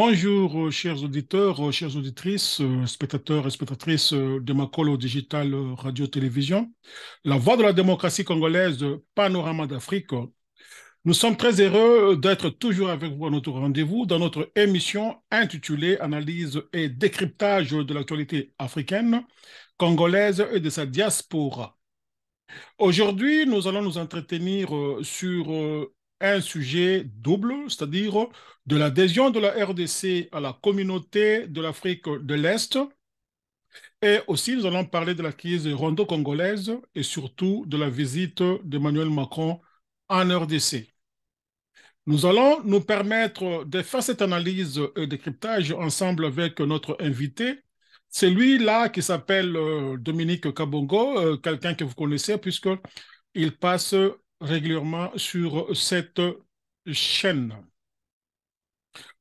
Bonjour, euh, chers auditeurs, euh, chères auditrices, euh, spectateurs et spectatrices de Macolo Digital Radio-Télévision, la voix de la démocratie congolaise, Panorama d'Afrique. Nous sommes très heureux d'être toujours avec vous à notre rendez-vous dans notre émission intitulée Analyse et décryptage de l'actualité africaine, congolaise et de sa diaspora. Aujourd'hui, nous allons nous entretenir sur un sujet double, c'est-à-dire de l'adhésion de la RDC à la communauté de l'Afrique de l'Est. Et aussi, nous allons parler de la crise rondo-congolaise et surtout de la visite d'Emmanuel Macron en RDC. Nous allons nous permettre de faire cette analyse et décryptage ensemble avec notre invité. C'est lui-là qui s'appelle euh, Dominique Kabongo, euh, quelqu'un que vous connaissez puisque il passe régulièrement sur cette chaîne.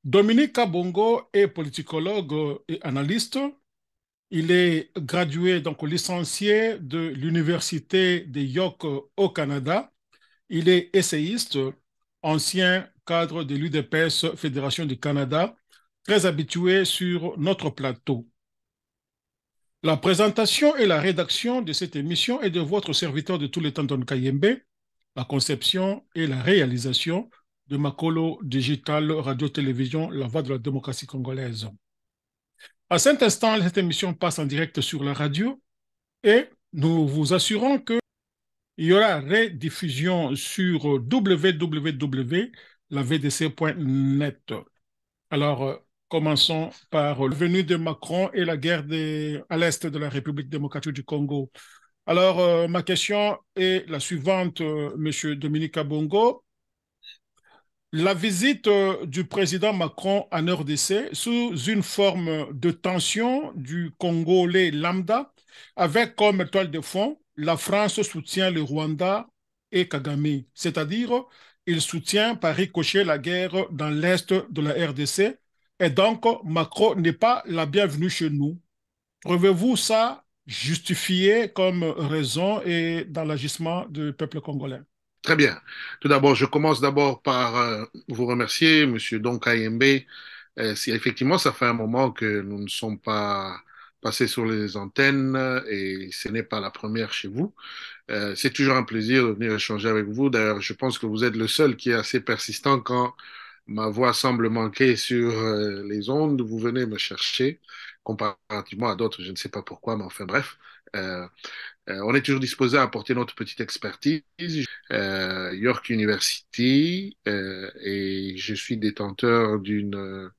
Dominique Kabongo est politicologue et analyste. Il est gradué, donc licencié de l'Université de York au Canada. Il est essayiste, ancien cadre de l'UDPS Fédération du Canada, très habitué sur notre plateau. La présentation et la rédaction de cette émission est de votre serviteur de tous les temps, Don Kayembe la conception et la réalisation de Makolo Digital Radio-Télévision, la voix de la démocratie congolaise. À cet instant, cette émission passe en direct sur la radio et nous vous assurons qu'il y aura rediffusion sur www.lavdc.net. Alors, euh, commençons par le venue de Macron et la guerre à l'est de la République démocratique du Congo alors, euh, ma question est la suivante, euh, Monsieur Dominique Abongo. La visite euh, du président Macron en RDC sous une forme de tension du Congolais lambda, avec comme toile de fond, la France soutient le Rwanda et Kagame, c'est-à-dire il soutient par ricochet la guerre dans l'est de la RDC, et donc Macron n'est pas la bienvenue chez nous. vous ça justifié comme raison et dans l'agissement du peuple congolais. Très bien. Tout d'abord, je commence d'abord par euh, vous remercier, Monsieur Don Kayembe. Euh, si effectivement, ça fait un moment que nous ne sommes pas passés sur les antennes et ce n'est pas la première chez vous. Euh, c'est toujours un plaisir de venir échanger avec vous. D'ailleurs, je pense que vous êtes le seul qui est assez persistant quand ma voix semble manquer sur euh, les ondes, vous venez me chercher, comparativement à d'autres, je ne sais pas pourquoi, mais enfin bref. Euh, euh, on est toujours disposé à apporter notre petite expertise. York University, et je suis détenteur d'une,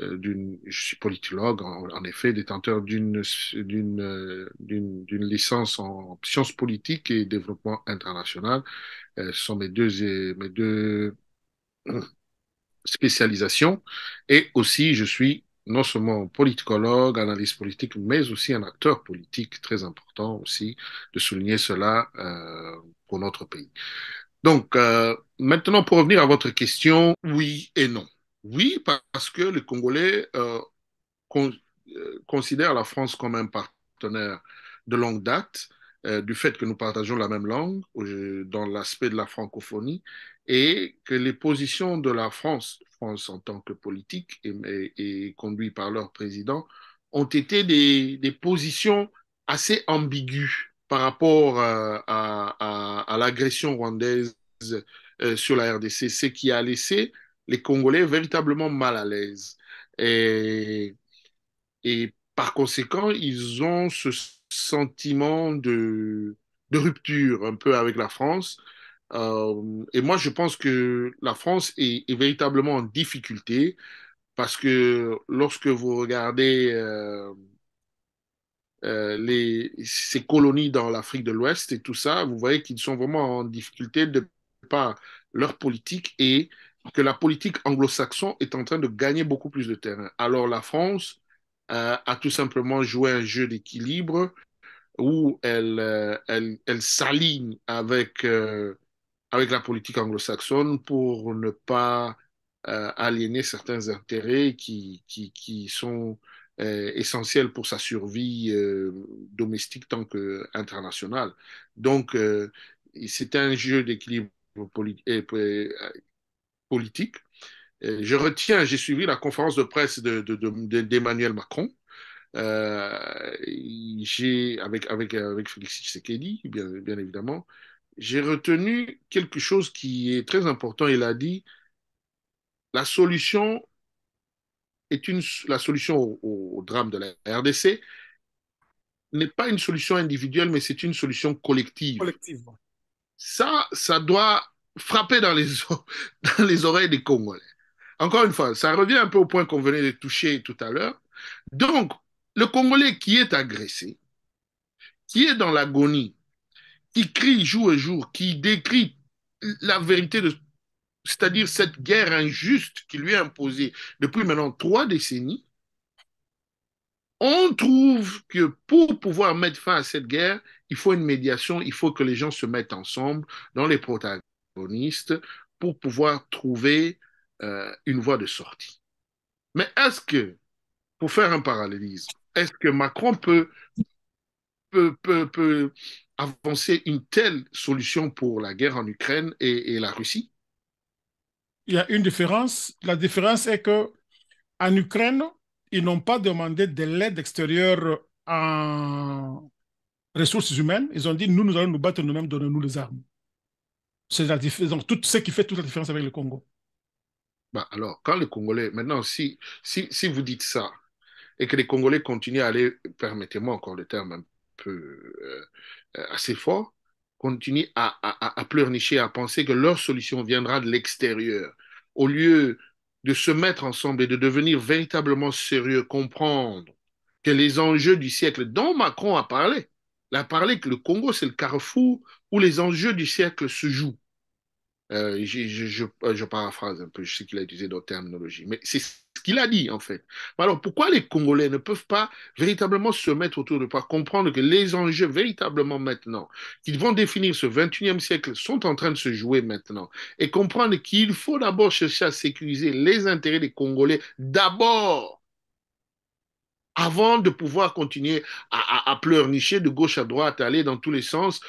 d'une, je suis politologue, en, effet, détenteur d'une, d'une, d'une, licence en sciences politiques et développement international. ce sont mes deux, mes deux spécialisation. Et aussi, je suis non seulement politicologue, analyste politique, mais aussi un acteur politique très important aussi de souligner cela euh, pour notre pays. Donc, euh, maintenant, pour revenir à votre question, oui et non. Oui, parce que les Congolais euh, considèrent la France comme un partenaire de longue date euh, du fait que nous partageons la même langue dans l'aspect de la francophonie et que les positions de la France, France en tant que politique et, conduite par leur président, ont été des, positions assez ambiguës par rapport euh, à, l'agression rwandaise euh, sur la RDC, ce qui a laissé les Congolais véritablement mal à l'aise. Et, et par conséquent, ils ont ce sentiment de, rupture un peu avec la France. Euh, et moi, je pense que la France est, véritablement en difficulté parce que lorsque vous regardez euh, euh, ces colonies dans l'Afrique de l'Ouest et tout ça, vous voyez qu'ils sont vraiment en difficulté de par leur politique et que la politique anglo-saxonne est en train de gagner beaucoup plus de terrain. Alors la France a tout simplement joué un jeu d'équilibre où euh, elle, elle, s'aligne avec, euh, avec la politique anglo-saxonne pour ne pas euh, aliéner certains intérêts qui, qui, qui sont essentiels pour sa survie domestique tant qu'internationale. Donc, c'est un jeu d'équilibre politique. Je retiens, j'ai suivi la conférence de presse d'Emmanuel de, de, Macron euh, j'ai, avec, avec, euh, avec Félix Tshisekedi, bien, évidemment, j'ai retenu quelque chose qui est très important. Il a dit la solution est une la solution au, drame de la RDC n'est pas une solution individuelle, mais c'est une solution collective. Collectivement. Ça, ça doit frapper dans les, dans les oreilles des Congolais. Encore une fois, ça revient un peu au point qu'on venait de toucher tout à l'heure. Donc, le Congolais qui est agressé, qui est dans l'agonie, qui crie jour et jour, qui décrit la vérité de, c'est-à-dire cette guerre injuste qui lui est imposée depuis maintenant trois décennies, on trouve que pour pouvoir mettre fin à cette guerre, il faut une médiation, il faut que les gens se mettent ensemble dans les protagonistes pour pouvoir trouver euh, une voie de sortie. Mais est-ce que, pour faire un parallélisme, est-ce que Macron peut, peut, avancer une telle solution pour la guerre en Ukraine et, la Russie Il y a une différence. La différence est que en Ukraine, ils n'ont pas demandé de l'aide extérieure en ressources humaines. Ils ont dit, nous, nous allons nous battre nous-mêmes, donnez-nous les armes. C'est la Donc, tout ce qui fait toute la différence avec le Congo. Bah, alors, quand les Congolais, maintenant, si, si vous dites ça, et que les Congolais continuent à aller, permettez-moi encore le terme un peu euh, assez fort, continuent à, à pleurnicher, à penser que leur solution viendra de l'extérieur, au lieu de se mettre ensemble et de devenir véritablement sérieux, comprendre que les enjeux du siècle, dont Macron a parlé, il a parlé que le Congo, c'est le carrefour où les enjeux du siècle se jouent. Euh, euh, je, paraphrase un peu, je sais qu'il a utilisé d'autres terminologies, mais c'est ce qu'il a dit en fait. Alors pourquoi les Congolais ne peuvent pas véritablement se mettre autour de toi, comprendre que les enjeux véritablement maintenant, qu'ils vont définir ce 21e siècle, sont en train de se jouer maintenant, et comprendre qu'il faut d'abord chercher à sécuriser les intérêts des Congolais d'abord avant de pouvoir continuer à, pleurnicher de gauche à droite, à aller dans tous les sens.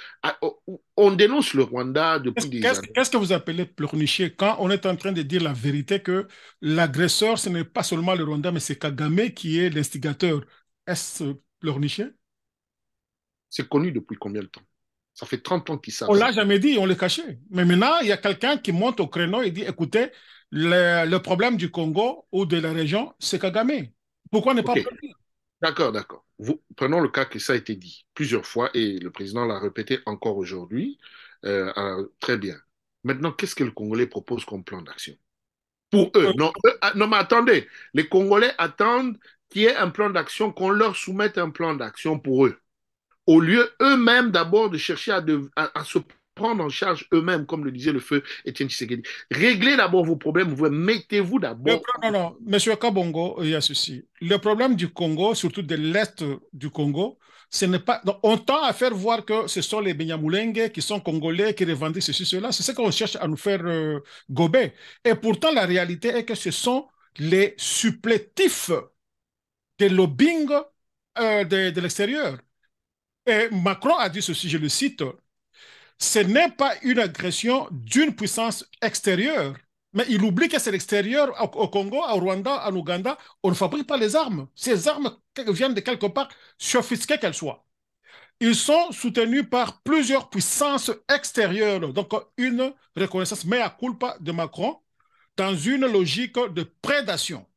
on dénonce le Rwanda depuis des années. Qu'est-ce que vous appelez pleurnicher quand on est en train de dire la vérité que l'agresseur, ce n'est pas seulement le Rwanda, mais c'est Kagame qui est l'instigateur Est-ce pleurnicher C'est connu depuis combien de temps ça fait 30 ans qu'il savent. On l'a jamais dit, on l'a caché. Mais maintenant, il y a quelqu'un qui monte au créneau et dit, écoutez, le problème du Congo ou de la région, c'est Kagame. Pourquoi ne pas D'accord, d'accord. Prenons le cas que ça a été dit plusieurs fois et le président l'a répété encore aujourd'hui. Euh, très bien. Maintenant, qu'est-ce que le Congolais propose comme plan d'action Pour eux, euh, ah, non, mais attendez, les Congolais attendent qu'il y ait un plan d'action, qu'on leur soumette un plan d'action pour eux, au lieu eux-mêmes d'abord de chercher à se prendre en charge eux-mêmes, comme le disait le feu Étienne Tshisekedi. Réglez d'abord vos problèmes, vous mettez-vous d'abord. Non, non, monsieur Kabongo, il y a ceci. Le problème du Congo, surtout de l'Est du Congo, ce n'est pas. on tend à faire voir que ce sont les Benyamulengue qui sont congolais, qui revendiquent ceci, cela. C'est ce qu'on cherche à nous faire euh, gober. Et pourtant, la réalité est que ce sont les supplétifs des lobbying euh, de l'extérieur. Et Macron a dit ceci, je le cite ce n'est pas une agression d'une puissance extérieure. Mais il oublie que c'est l'extérieur, au Congo, au Rwanda, en Ouganda, on ne fabrique pas les armes. Ces armes viennent de quelque part, sophistiquées qu'elles soient. Ils sont soutenus par plusieurs puissances extérieures. Donc, une reconnaissance mais à culpa de Macron dans une logique de prédation.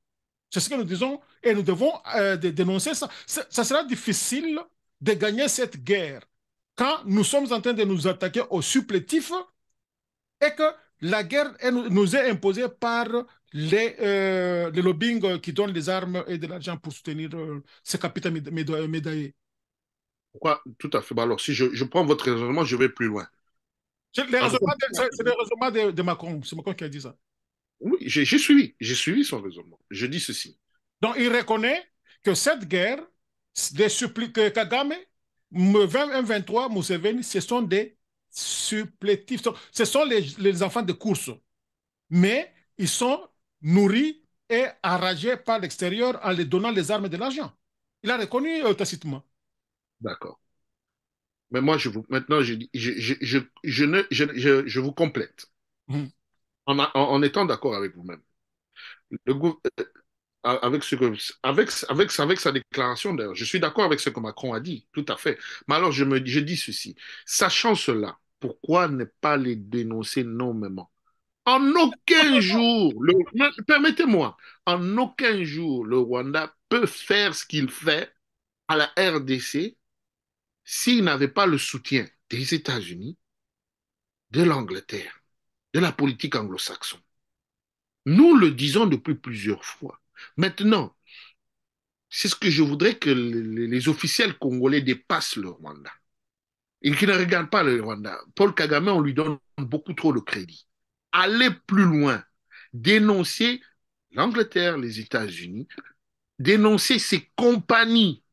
C'est ce que nous disons et nous devons euh, dénoncer ça. Ça sera difficile de gagner cette guerre quand nous sommes en train de nous attaquer au supplétif et que la guerre nous est imposée par les, euh, les lobbying qui donnent des armes et de l'argent pour soutenir euh, ces médaillé médaillés. Pourquoi Tout à fait. Bah, alors, si je, prends votre raisonnement, je vais plus loin. C'est le raisonnement, de Macron. C'est Macron qui a dit ça. Oui, j'ai suivi. J'ai suivi son raisonnement. Je dis ceci. Donc, il reconnaît que cette guerre des suppliques Kagame 21, 23 Museveni, ce sont des supplétifs. Ce sont les, enfants de course. Mais ils sont nourris et arragés par l'extérieur en les donnant les armes de l'argent. Il a reconnu euh, tacitement. D'accord. Mais moi, je vous, maintenant, je, je, ne, je, vous complète. Hum. En, en, étant d'accord avec vous-même. Euh, avec, ce avec, avec, avec sa déclaration d'ailleurs. Je suis d'accord avec ce que Macron a dit, tout à fait. Mais alors je, me, je dis ceci, sachant cela, pourquoi ne pas les dénoncer nommément En aucun jour, permettez-moi, en aucun jour le Rwanda peut faire ce qu'il fait à la RDC s'il n'avait pas le soutien des États-Unis, de l'Angleterre, de la politique anglo-saxonne. Nous le disons depuis plusieurs fois. Maintenant, c'est ce que je voudrais que les officiels congolais dépassent le Rwanda et qui ne regardent pas le Rwanda. Paul Kagame, on lui donne beaucoup trop de crédit. Aller plus loin, dénoncer l'Angleterre, les États-Unis, dénoncer ces compagnies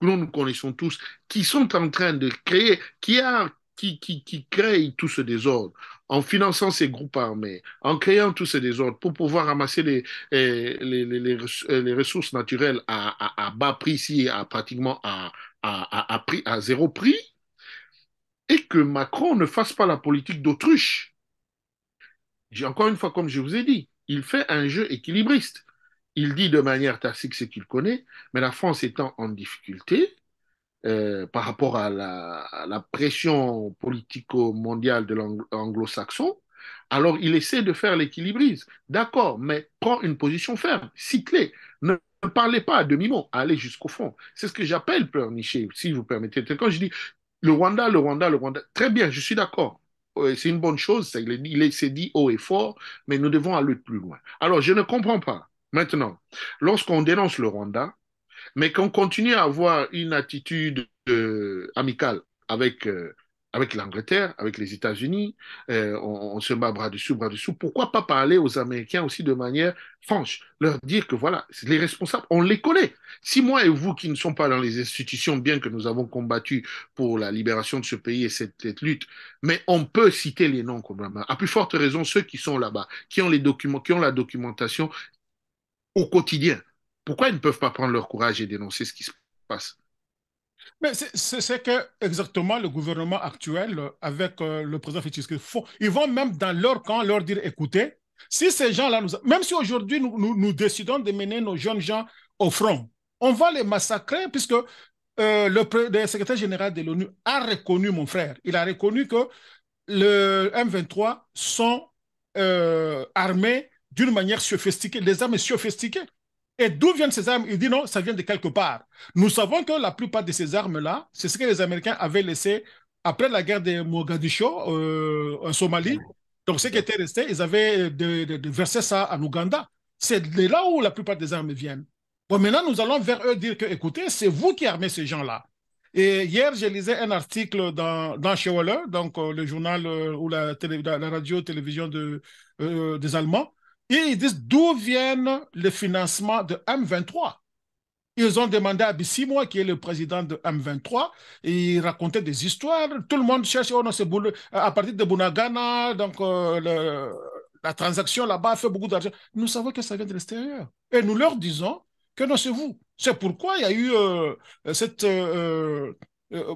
que nous connaissons tous, qui sont en train de créer, qui a qui, qui, qui créent tout ce désordre, en finançant ces groupes armés, en créant tout ce désordre pour pouvoir ramasser les, eh, eh, les, ressources naturelles à, à, bas prix, à pratiquement à, à, à, prix, à zéro prix, et que Macron ne fasse pas la politique d'autruche. Encore une fois, comme je vous ai dit, il fait un jeu équilibriste. Il dit de manière tactique ce qu'il connaît, mais la France étant en difficulté, euh, par rapport à la, pression politico-mondiale de l'anglo-saxon, alors il essaie de faire l'équilibrisme. D'accord, mais prends une position ferme, cyclée. Ne parlez pas à demi-mot, allez jusqu'au fond. C'est ce que j'appelle pleurnicher, si vous permettez. Quand je dis le Rwanda, le Rwanda, le Rwanda, très bien, je suis d'accord. Euh, c'est une bonne chose, il s'est dit haut et fort, mais nous devons aller plus loin. Alors, je ne comprends pas. Maintenant, lorsqu'on dénonce le Rwanda, mais qu'on continue à avoir une attitude euh, amicale euh, avec, l'Angleterre, avec les États-Unis. Euh, on, se bat bras dessous, bras dessous. Pourquoi pas parler aux Américains aussi de manière franche Leur dire que voilà, les responsables, on les connaît. Si moi et vous qui ne sommes pas dans les institutions, bien que nous avons combattu pour la libération de ce pays et cette, lutte, mais on peut citer les noms À plus forte raison, ceux qui sont là-bas, qui ont les documents, qui ont la documentation au quotidien pourquoi ils ne peuvent pas prendre leur courage et dénoncer ce qui se passe mais c'est que exactement le gouvernement actuel, avec euh, le président Fitzgibbon, Ils vont même dans leur camp leur dire écoutez, si ces gens-là, même si aujourd'hui nous, décidons de mener nos jeunes gens au front, on va les massacrer puisque euh, le, secrétaire général de l'ONU a reconnu mon frère. Il a reconnu que le M23 sont euh, armés d'une manière sophistiquée, des armes sophistiquées. Et d'où viennent ces armes Il dit non, ça vient de quelque part. Nous savons que la plupart de ces armes-là, c'est ce que les Américains avaient laissé après la guerre de Mogadiscio euh, en Somalie. Donc, ce qui était resté, ils avaient euh, versé ça en Ouganda. C'est de là où la plupart des armes viennent. Bon, maintenant, nous allons vers eux dire que, écoutez, c'est vous qui armez ces gens-là. Et hier, je lisais un article dans, dans donc euh, le journal ou la, radio-télévision des Allemands, et ils disent d'où viennent le financement de M23. Ils ont demandé à Bissimo, qui est le président de M23, et il racontait des histoires. Tout le monde cherche, oh à partir de Bunagana, donc euh, la transaction là-bas fait beaucoup d'argent. Nous savons que ça vient de l'extérieur. Et nous leur disons que non, c'est vous. C'est pourquoi il y a eu euh, cette euh,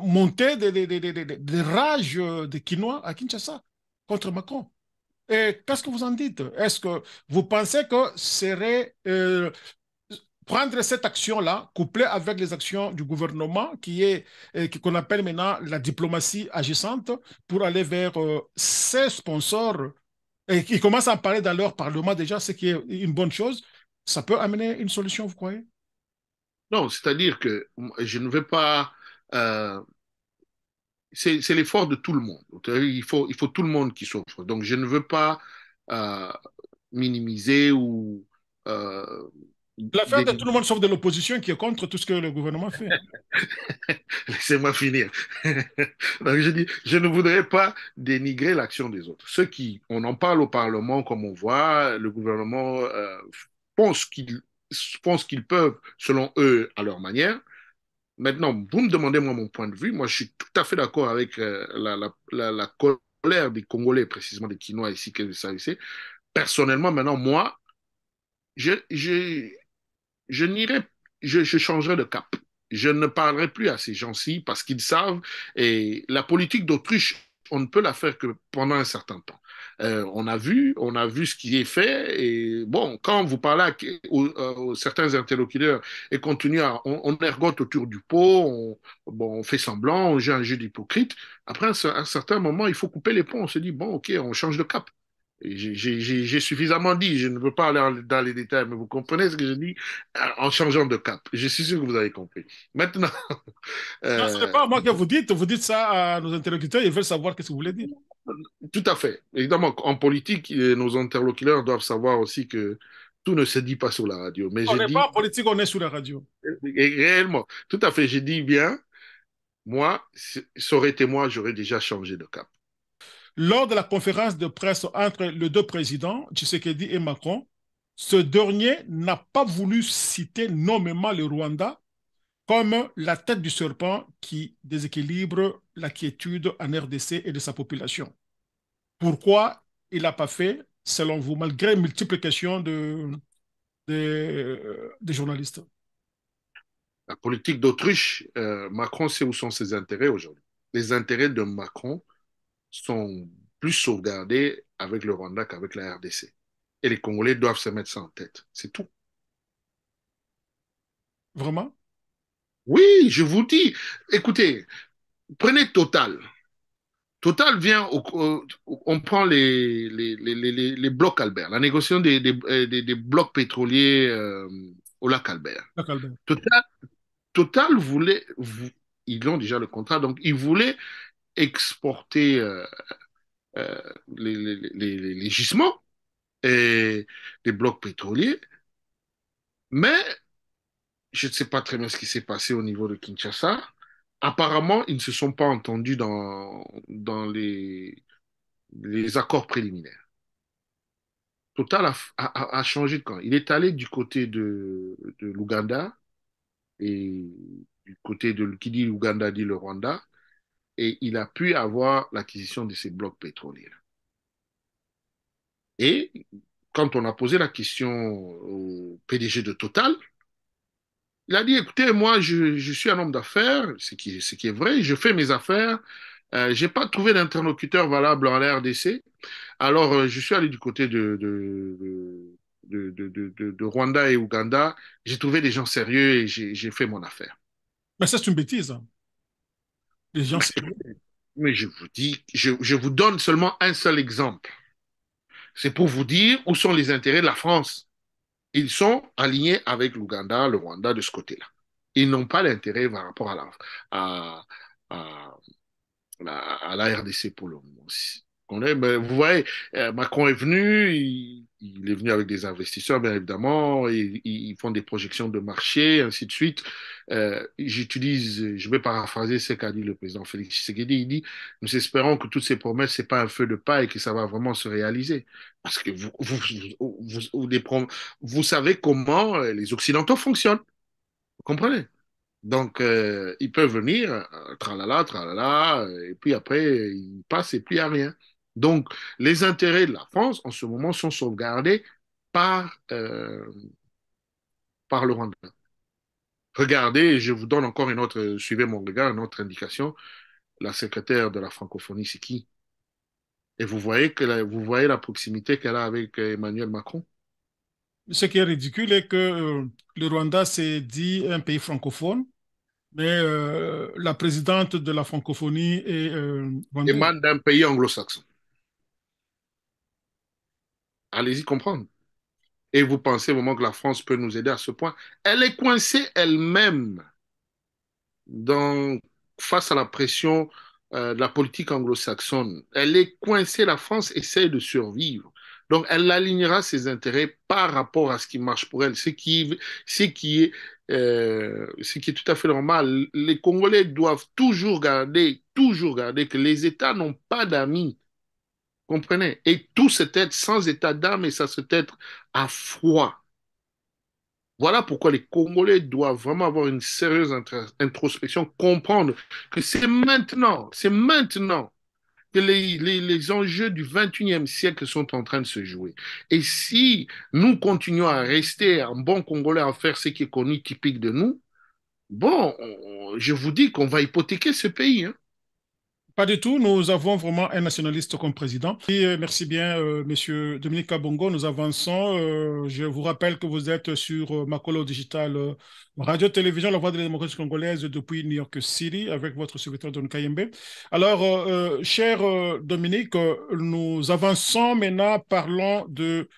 montée des rages de, de, des Quinois à Kinshasa contre Macron. Et qu'est-ce que vous en dites Est-ce que vous pensez que serait euh, prendre cette action-là, couplée avec les actions du gouvernement, qui est euh, qu'on appelle maintenant la diplomatie agissante, pour aller vers euh, ces sponsors et qui commencent à parler dans leur parlement déjà, ce qui est une bonne chose, ça peut amener une solution, vous croyez Non, c'est-à-dire que je ne vais pas c'est l'effort de tout le monde. Il faut, il faut tout le monde qui s'offre. Donc, je ne veux pas euh, minimiser ou. Euh, L'affaire de tout le monde sauf de l'opposition qui est contre tout ce que le gouvernement fait. Laissez-moi finir. je ne voudrais pas dénigrer l'action des autres. Ceux qui, on en parle au Parlement, comme on voit, le gouvernement euh, pense qu'ils qu'ils peuvent selon eux à leur manière. Maintenant, vous me demandez moi mon point de vue. Moi, je suis tout à fait d'accord avec euh, la, colère des Congolais, précisément des Quinois ici, que ça ici. Personnellement, maintenant, moi, je, je, n'irai, je changerai de cap. Je ne parlerai plus à ces gens-ci parce qu'ils savent et la politique d'autruche, on ne peut la faire que pendant un certain temps. Euh, on a vu, on a vu ce qui est fait. Et bon, quand vous parlez à, euh, certains interlocuteurs et continue à, on, ergote autour du pot, on, bon, on fait semblant, on joue un jeu d'hypocrite. Après, à un certain moment, il faut couper les ponts. On se dit bon, ok, on change de cap. J'ai suffisamment dit, je ne veux pas aller dans les détails, mais vous comprenez ce que je dis euh, en changeant de cap. Je suis sûr que vous avez compris. Maintenant. ce n'est pas moi que vous dites, vous dites ça à nos interlocuteurs, ils veulent savoir ce que vous voulez dire. Tout à fait. Évidemment, en politique, nos interlocuteurs doivent savoir aussi que tout ne se dit pas sur la radio. Mais on n'est pas en politique, on est sur la radio. réellement, tout à fait. J'ai dit bien, moi, ça aurait été moi, j'aurais déjà changé de cap. Lors de la conférence de presse entre les deux présidents, Tshisekedi et Macron, ce dernier n'a pas voulu citer nommément le Rwanda comme la tête du serpent qui déséquilibre la quiétude en RDC et de sa population. Pourquoi il n'a pas fait, selon vous, malgré multiples questions de, des journalistes La politique d'autruche, euh, Macron sait où sont ses intérêts aujourd'hui. Les intérêts de Macron sont plus sauvegardés avec le Rwanda qu'avec la RDC. Et les Congolais doivent se mettre ça en tête. C'est tout. Vraiment oui, je vous dis. Écoutez, prenez Total. Total vient, au, on prend les, les, blocs Albert, la négociation des, euh, blocs pétroliers euh, au lac Albert. Total, Total, voulait, ils ont déjà le contrat, donc ils voulaient exporter euh, les, gisements et les blocs pétroliers, mais je ne sais pas très bien ce qui s'est passé au niveau de Kinshasa. Apparemment, ils ne se sont pas entendus dans, les, accords préliminaires. Total a, changé de camp. Il est allé du côté de, de l'Ouganda et du côté de qui dit l'Ouganda dit le Rwanda et il a pu avoir l'acquisition de ces blocs pétroliers. Et quand on a posé la question au PDG de Total, il a dit, écoutez, moi, je, suis un homme d'affaires, ce qui, ce qui est vrai, je fais mes affaires, euh, je n'ai pas trouvé d'interlocuteur valable en RDC, alors euh, je suis allé du côté de, de, Rwanda et Ouganda, j'ai trouvé des gens sérieux et j'ai fait mon affaire. Mais ça, c'est une bêtise. Hein. gens sérieux. Mais je vous dis, je, je vous donne seulement un seul exemple. C'est pour vous dire où sont les intérêts de la France ils sont alignés avec l'Ouganda, le Rwanda de ce côté-là. Ils n'ont pas l'intérêt par rapport à la, à, la RDC pour le moment vous voyez, euh, Macron est venu, il, est venu avec des investisseurs, bien évidemment, ils, font des projections de marché, ainsi de suite. Euh, j'utilise, je vais paraphraser ce qu'a dit le président Félix Tshisekedi, il dit « Nous espérons que toutes ces promesses, c'est pas un feu de paille et que ça va vraiment se réaliser. » Parce que vous, vous, vous, vous, savez comment euh, les Occidentaux fonctionnent. Vous comprenez donc, ils peuvent venir, tralala, tralala, et puis après, ils passent et puis il n'y a rien. Donc, les intérêts de la France, en ce moment, sont sauvegardés euh, par, le Rwanda. Regardez, je vous donne encore une autre, suivez mon regard, une autre indication. La secrétaire de la francophonie, c'est qui Et vous voyez, que la, vous voyez la proximité qu'elle a avec Emmanuel Macron Ce qui est ridicule est que euh, le Rwanda s'est dit un pays francophone, mais euh, la présidente de la francophonie est. Euh, demande d'un pays anglo-saxon. Allez-y comprendre. Et vous pensez vraiment que la France peut nous aider à ce point Elle est coincée elle-même face à la pression euh, de la politique anglo-saxonne. Elle est coincée, la France essaie de survivre. Donc, elle alignera ses intérêts par rapport à ce qui marche pour elle, ce qui, ce qui, est, euh, ce qui est tout à fait normal. Les Congolais doivent toujours garder, toujours garder que les États n'ont pas d'amis. Comprenez Et tout c'est être sans état d'âme et ça c'est être à froid. Voilà pourquoi les Congolais doivent vraiment avoir une sérieuse introspection, comprendre que c'est maintenant, c'est maintenant que les, enjeux du 21e siècle sont en train de se jouer. Et si nous continuons à rester un bon Congolais à faire ce qui est connu typique de nous, bon, je vous dis qu'on va hypothéquer ce pays. Hein. Pas du tout. Nous avons vraiment un nationaliste comme président. Et euh, merci bien, euh, Monsieur Dominique Kabongo. Nous avançons. Euh, je vous rappelle que vous êtes sur Makolo Digital Radio Télévision, la voix de la démocratie congolaise depuis New York City, avec votre secrétaire Don Kayembe. Alors, cher Dominique, nous avançons maintenant. Parlons de,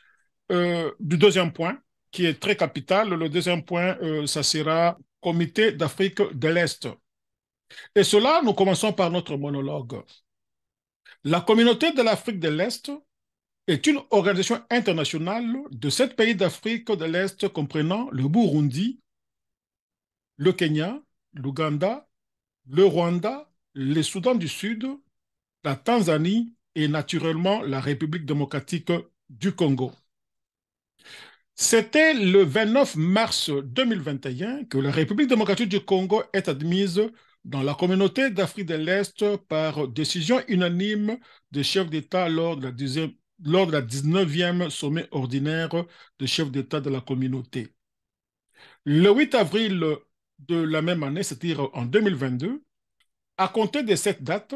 du deuxième point qui est très capital. Le deuxième point, ça sera Comité d'Afrique de l'Est. Et cela, nous commençons par notre monologue. La communauté de l'Afrique de l'Est est une organisation internationale de sept pays d'Afrique de l'Est comprenant le Burundi, le Kenya, l'Ouganda, le Rwanda, le Soudan du Sud, la Tanzanie et naturellement la République démocratique du Congo. C'était le 29 mars 2021 que la République démocratique du Congo est admise dans la communauté d'Afrique de l'Est par décision unanime des chefs d'État lors de la 19e sommet ordinaire des chefs d'État de la communauté. Le 8 avril de la même année, c'est-à-dire en 2022, à compter de cette date,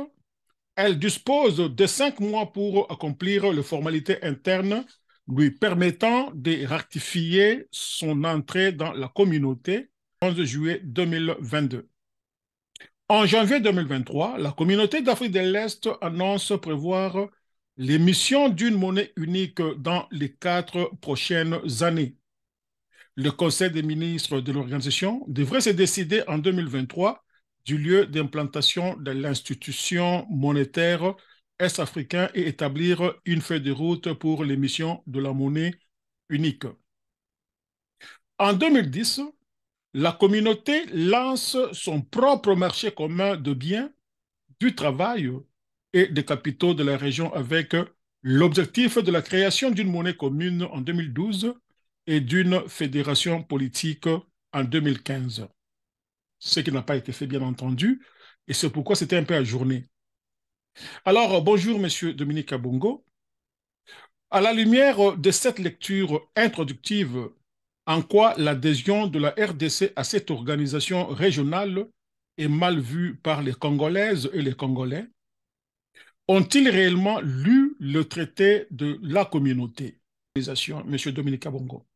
elle dispose de cinq mois pour accomplir les formalités internes lui permettant de ratifier son entrée dans la communauté le 11 juillet 2022. En janvier 2023, la communauté d'Afrique de l'Est annonce prévoir l'émission d'une monnaie unique dans les quatre prochaines années. Le Conseil des ministres de l'organisation devrait se décider en 2023 du lieu d'implantation de l'institution monétaire est africaine et établir une feuille de route pour l'émission de la monnaie unique. En 2010, la communauté lance son propre marché commun de biens, du travail et des capitaux de la région avec l'objectif de la création d'une monnaie commune en 2012 et d'une fédération politique en 2015. Ce qui n'a pas été fait, bien entendu, et c'est pourquoi c'était un peu ajourné. Alors, bonjour, monsieur Dominique Abongo. À la lumière de cette lecture introductive en quoi l'adhésion de la RDC à cette organisation régionale est mal vue par les Congolaises et les Congolais Ont-ils réellement lu le traité de la communauté Monsieur Dominique Abongo.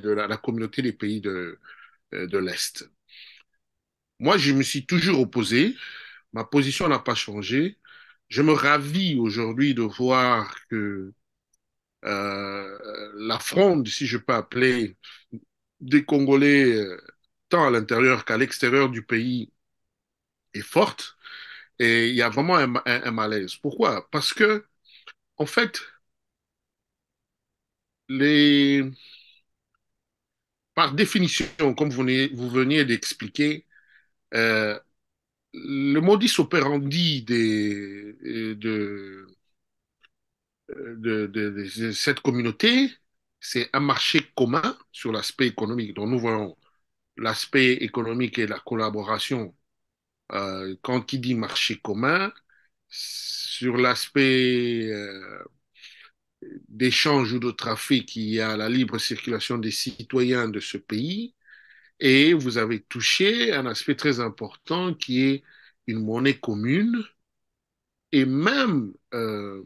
De la, communauté des pays de, euh, de l'Est. Moi, je me suis toujours opposé. Ma position n'a pas changé. Je me ravis aujourd'hui de voir que euh, la fronde, si je peux appeler, des Congolais, euh, tant à l'intérieur qu'à l'extérieur du pays, est forte. Et il y a vraiment un, malaise. Pourquoi Parce que, en fait, les... par définition, comme vous veniez, vous veniez d'expliquer, euh, le modus operandi des, de, de, cette communauté, c'est un marché commun sur l'aspect économique. Donc nous voyons l'aspect économique et la collaboration. Euh, quand qui dit marché commun, sur l'aspect euh, d'échange ou de trafic, il y a la libre circulation des citoyens de ce pays. Et vous avez touché un aspect très important qui est une monnaie commune et même euh,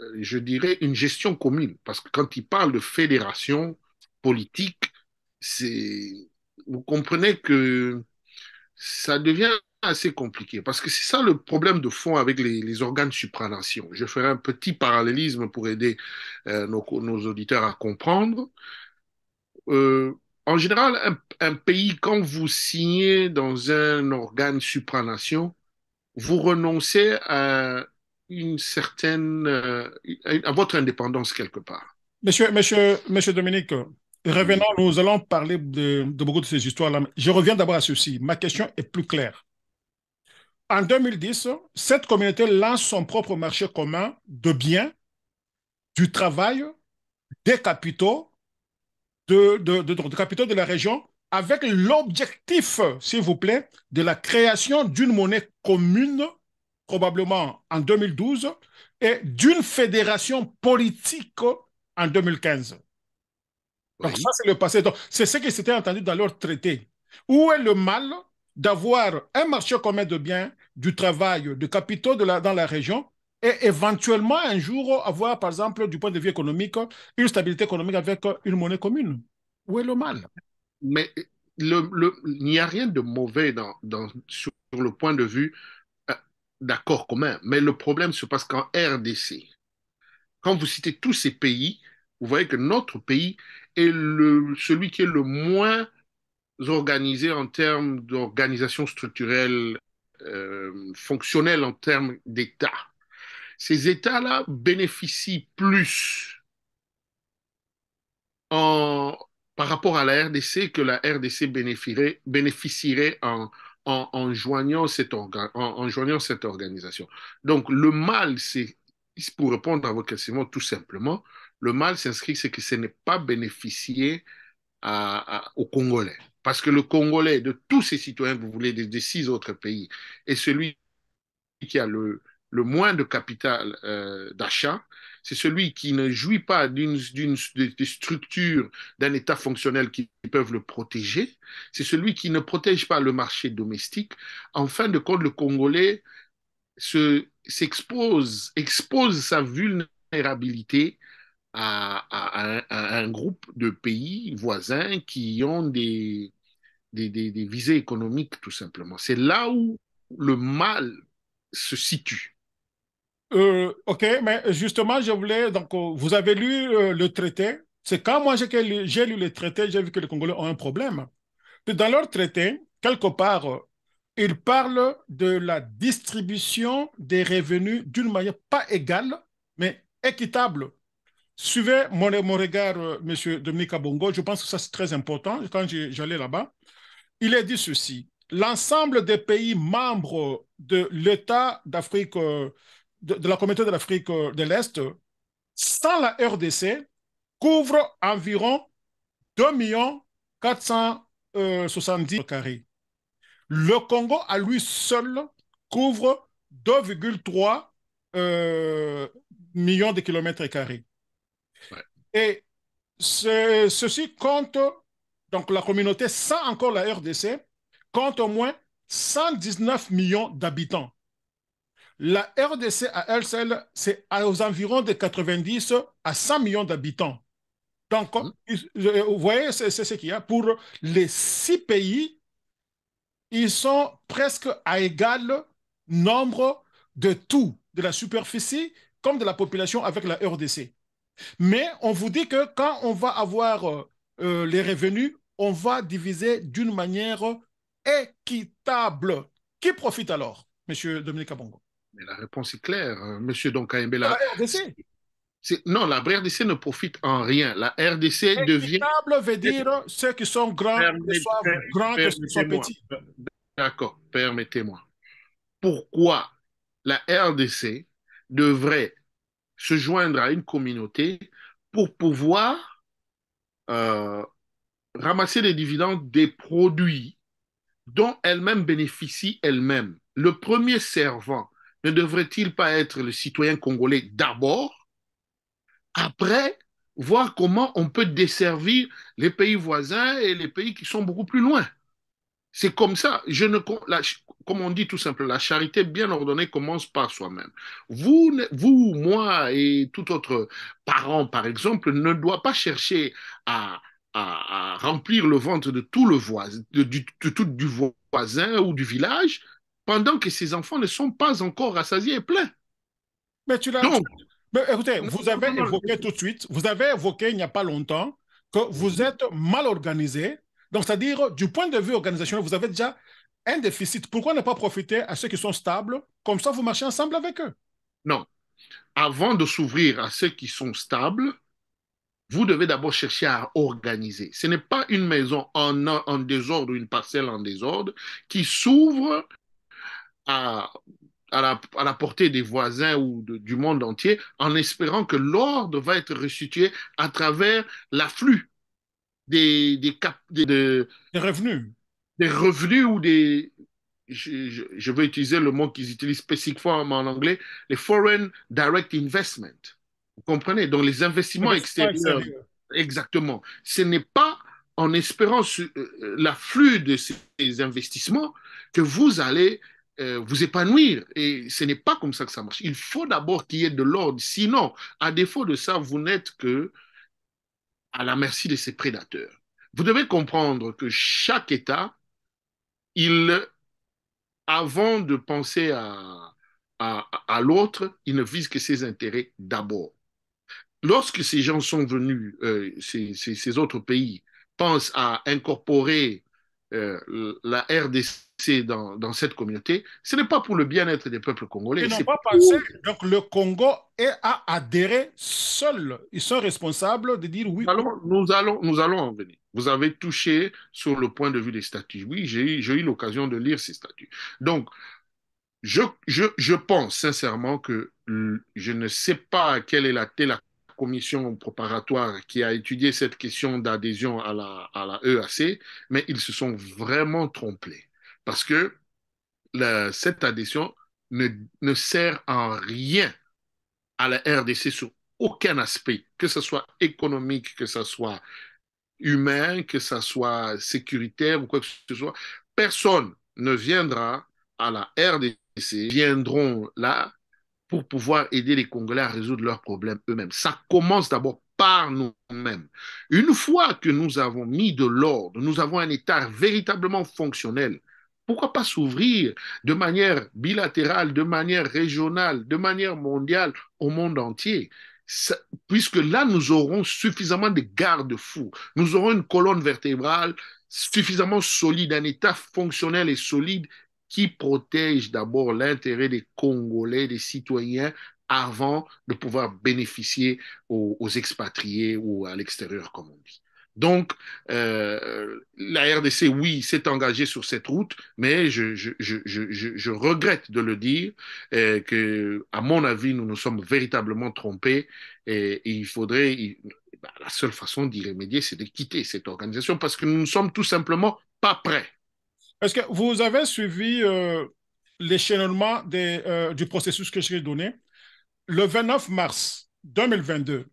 euh, je dirais, une gestion commune. Parce que quand il parle de fédération politique, c'est, vous comprenez que ça devient assez compliqué. Parce que c'est ça le problème de fond avec les, organes supranationaux. Je ferai un petit parallélisme pour aider euh, nos, auditeurs à comprendre. Euh, en général, un, un, pays, quand vous signez dans un organe supranation, vous renoncez à une certaine, euh, à votre indépendance quelque part. Monsieur, monsieur, monsieur Dominique, revenons, nous allons parler de, beaucoup de ces histoires-là. Je reviens d'abord à ceci. Ma question est plus claire. En 2010, cette communauté lance son propre marché commun de biens, du travail, des capitaux, de, de capitaux de la région, avec l'objectif, s'il vous plaît, de la création d'une monnaie commune probablement en 2012, et d'une fédération politique en 2015. Donc ça, c'est le passé. C'est ce qui s'était entendu dans leur traité. Où est le mal d'avoir un marché commun de biens, du travail, de capitaux dans la région et éventuellement un jour avoir, par exemple, du point de vue économique, une stabilité économique avec une monnaie commune Où est le mal Mais il n'y a rien de mauvais sur le point de vue d'accord commun, mais le problème se passe qu'en RDC, quand vous citez tous ces pays, vous voyez que notre pays est le, celui qui est le moins organisé en termes d'organisation structurelle, euh, fonctionnelle en termes d'État. Ces États-là bénéficient plus en, par rapport à la RDC que la RDC bénéficierait en, en, joignant cette en, joignant cette organisation. Donc, le mal, c'est, pour répondre à votre question tout simplement, le mal s'inscrit, c'est que ce n'est pas bénéficié à, aux Congolais. Parce que le Congolais, de tous ces citoyens, vous voulez, des, des six autres pays, est celui qui a le, le moins de capital euh, d'achat, c'est celui qui ne jouit pas d'une structure, d'un état fonctionnel qui peuvent le protéger, c'est celui qui ne protège pas le marché domestique. En fin de compte, le Congolais s'expose, expose sa vulnérabilité à, un groupe de pays voisins qui ont des, des visées économiques, tout simplement. C'est là où le mal se situe. Euh, ok, mais justement, je voulais. Donc, euh, vous avez lu euh, le traité. C'est quand moi j'ai lu, le traité, j'ai vu que les Congolais ont un problème. dans leur traité, quelque part, ils parlent de la distribution des revenus d'une manière pas égale, mais équitable. Suivez mon, regard, Monsieur Dominique Abongo. Je pense que ça, c'est très important. Quand j'allais là-bas, il est dit ceci l'ensemble des pays membres de l'État d'Afrique de, la communauté de l'Afrique euh, de l'Est, sans la RDC, couvre environ 2 470 euh, carrés. Le Congo à lui seul couvre 2,3 euh, millions de kilomètres carrés. Et ceci compte, donc la communauté sans encore la RDC, compte au moins 119 millions d'habitants. La RDC à elle c'est aux environs de 90 à 100 millions d'habitants. Donc, mmh. vous voyez, c'est ce qu'il y a. Pour les six pays, ils sont presque à égal nombre de tout, de la superficie comme de la population avec la RDC. Mais on vous dit que quand on va avoir euh, les revenus, on va diviser d'une manière équitable. Qui profite alors, M. Dominique Abongo mais la réponse est claire, hein. Monsieur Don La... RDC Non, la RDC ne profite en rien. La RDC Équitable devient. veut dire ceux qui sont grands, soient grands que petits. D'accord, permettez-moi. Pourquoi la RDC devrait se joindre à une communauté pour pouvoir euh, ramasser les dividendes des produits dont elle-même bénéficie elle-même. Le premier servant ne devrait-il pas être le citoyen congolais d'abord, après voir comment on peut desservir les pays voisins et les pays qui sont beaucoup plus loin C'est comme ça. Je ne, comme on dit tout simplement, la charité bien ordonnée commence par soi-même. Vous, moi et tout autre parent, par exemple, ne doit pas chercher à, remplir le ventre de tout le du voisin ou du village, pendant que ces enfants ne sont pas encore rassasiés et pleins. Mais tu l'as. Mais écoutez, vous avez évoqué tout de suite, vous avez évoqué il n'y a pas longtemps que vous êtes mal organisé. Donc, c'est-à-dire, du point de vue organisationnel, vous avez déjà un déficit. Pourquoi ne pas profiter à ceux qui sont stables Comme ça, vous marchez ensemble avec eux. Non. Avant de s'ouvrir à ceux qui sont stables, vous devez d'abord chercher à organiser. Ce n'est pas une maison en, en désordre, une parcelle en désordre, qui s'ouvre à, à, la, portée des voisins ou du monde entier, en espérant que l'ordre va être restitué à travers l'afflux des, des, cap, revenus. Des revenus ou des, je, je, utiliser le mot qu'ils utilisent spécifiquement en anglais, les foreign direct investment. Vous comprenez Donc les investissements extérieurs. Exactement. Ce n'est pas en espérant euh, euh, l'afflux de ces investissements que vous allez euh, vous épanouir. Et ce n'est pas comme ça que ça marche. Il faut d'abord qu'il y ait de l'ordre. Sinon, à défaut de ça, vous n'êtes que à la merci de ces prédateurs. Vous devez comprendre que chaque État, il, avant de penser à, l'autre, il ne vise que ses intérêts d'abord. Lorsque ces gens sont venus, euh, ces, autres pays pensent à incorporer euh, la RDC dans, dans cette communauté, ce n'est pas pour le bien-être des peuples congolais. Ils pas Donc le Congo est à adhérer seul. Ils sont responsables de dire oui. Alors, nous, allons, nous allons en venir. Vous avez touché sur le point de vue des statuts. Oui, j'ai eu l'occasion de lire ces statuts. Donc, je, je, je, pense sincèrement que je ne sais pas quelle est la, la commission préparatoire qui a étudié cette question d'adhésion à la, à la EAC, mais ils se sont vraiment trompés. Parce que cette adhésion ne, sert en rien à la RDC sur aucun aspect, que ce soit économique, que ce soit humain, que ce soit sécuritaire ou quoi que ce soit. Personne ne viendra à la RDC, viendront là pour pouvoir aider les Congolais à résoudre leurs problèmes eux-mêmes. Ça commence d'abord par nous-mêmes. Une fois que nous avons mis de l'ordre, nous avons un État véritablement fonctionnel, pourquoi pas s'ouvrir de manière bilatérale, de manière régionale, de manière mondiale au monde entier Puisque là, nous aurons suffisamment de garde-fous. Nous aurons une colonne vertébrale suffisamment solide, un État fonctionnel et solide qui protège d'abord l'intérêt des Congolais, des citoyens, avant de pouvoir bénéficier aux expatriés ou à l'extérieur, comme on dit. Donc, euh, la RDC, oui, s'est engagée sur cette route, mais je, regrette de le dire, euh, que, à mon avis, nous nous sommes véritablement trompés et, il faudrait, bah, la seule façon d'y remédier, c'est de quitter cette organisation parce que nous ne sommes tout simplement pas prêts. Est-ce que vous avez suivi euh, l'échelonnement du processus que je vais donner? Le 29 mars 2022,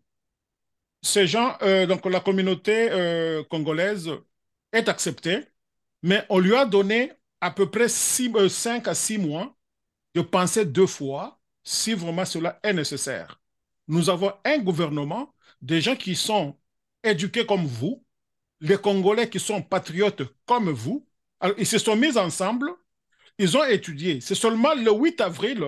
ces gens, euh, donc la communauté euh, congolaise est acceptée, mais on lui a donné à peu près euh, cinq à six mois de penser deux fois si vraiment cela est nécessaire. Nous avons un gouvernement, des gens qui sont éduqués comme vous, les Congolais qui sont patriotes comme vous. ils se sont mis ensemble, ils ont étudié. C'est seulement le 8 avril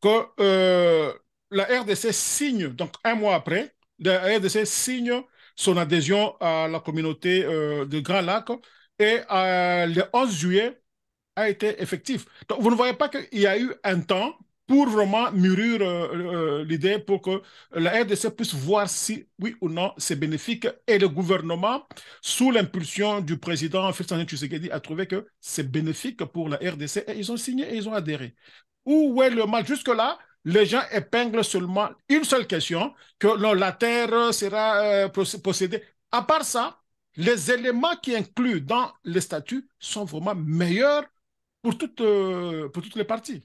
que la RDC signe, donc un mois après, la RDC signe son adhésion à la communauté euh, de Grand Lac et euh, le 11 juillet a été effectif. Donc, vous ne voyez pas qu'il y a eu un temps pour vraiment mûrir euh, l'idée pour que la RDC puisse voir si, oui ou non, c'est bénéfique. Et le gouvernement, sous l'impulsion du président Félix Tshisekedi, a trouvé que c'est bénéfique pour la RDC et ils ont signé et ils ont adhéré. Où est le mal Jusque-là, les gens épinglent seulement une seule question, que la terre sera euh, possédée. À part ça, les éléments qui incluent dans les statuts sont vraiment meilleurs pour toutes, euh, les parties.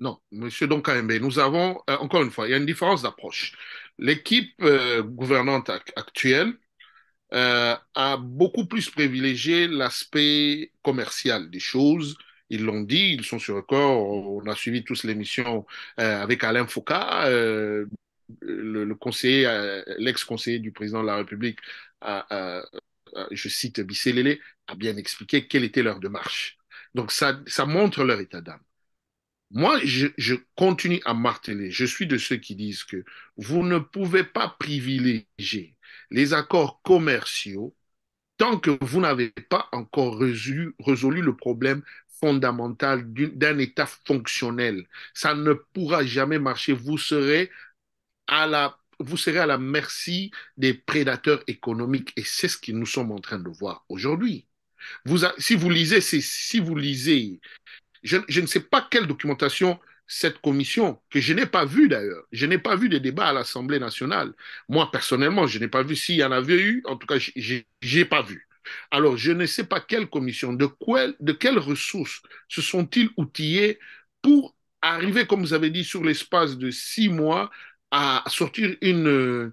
Non, Monsieur Donkaembe, nous avons, euh, encore une fois, il y a une différence d'approche. L'équipe gouvernante actuelle a beaucoup plus privilégié l'aspect commercial des choses ils l'ont dit, ils sont sur le corps. On a suivi tous l'émission euh, avec Alain Foucault, euh, le, conseiller, euh, l'ex-conseiller du président de la République, je cite Bisselélé, a bien expliqué quelle était leur démarche. Donc ça, montre leur état d'âme. Moi, je, continue à marteler. Je suis de ceux qui disent que vous ne pouvez pas privilégier les accords commerciaux tant que vous n'avez pas encore résolu, le problème fondamentale d'un État fonctionnel. Ça ne pourra jamais marcher. Vous serez à la, vous serez à la merci des prédateurs économiques. Et c'est ce que nous sommes en train de voir aujourd'hui. Vous, si vous lisez, si vous lisez, je, ne sais pas quelle documentation cette commission, que je n'ai pas vue d'ailleurs. Je n'ai pas vu de débat à l'Assemblée nationale. Moi, personnellement, je n'ai pas vu. S'il y en avait eu, en tout cas, je n'ai pas vu. Alors, je ne sais pas quelle commission, de, de quelles ressources se sont-ils outillés pour arriver, comme vous avez dit, sur l'espace de six mois à sortir une,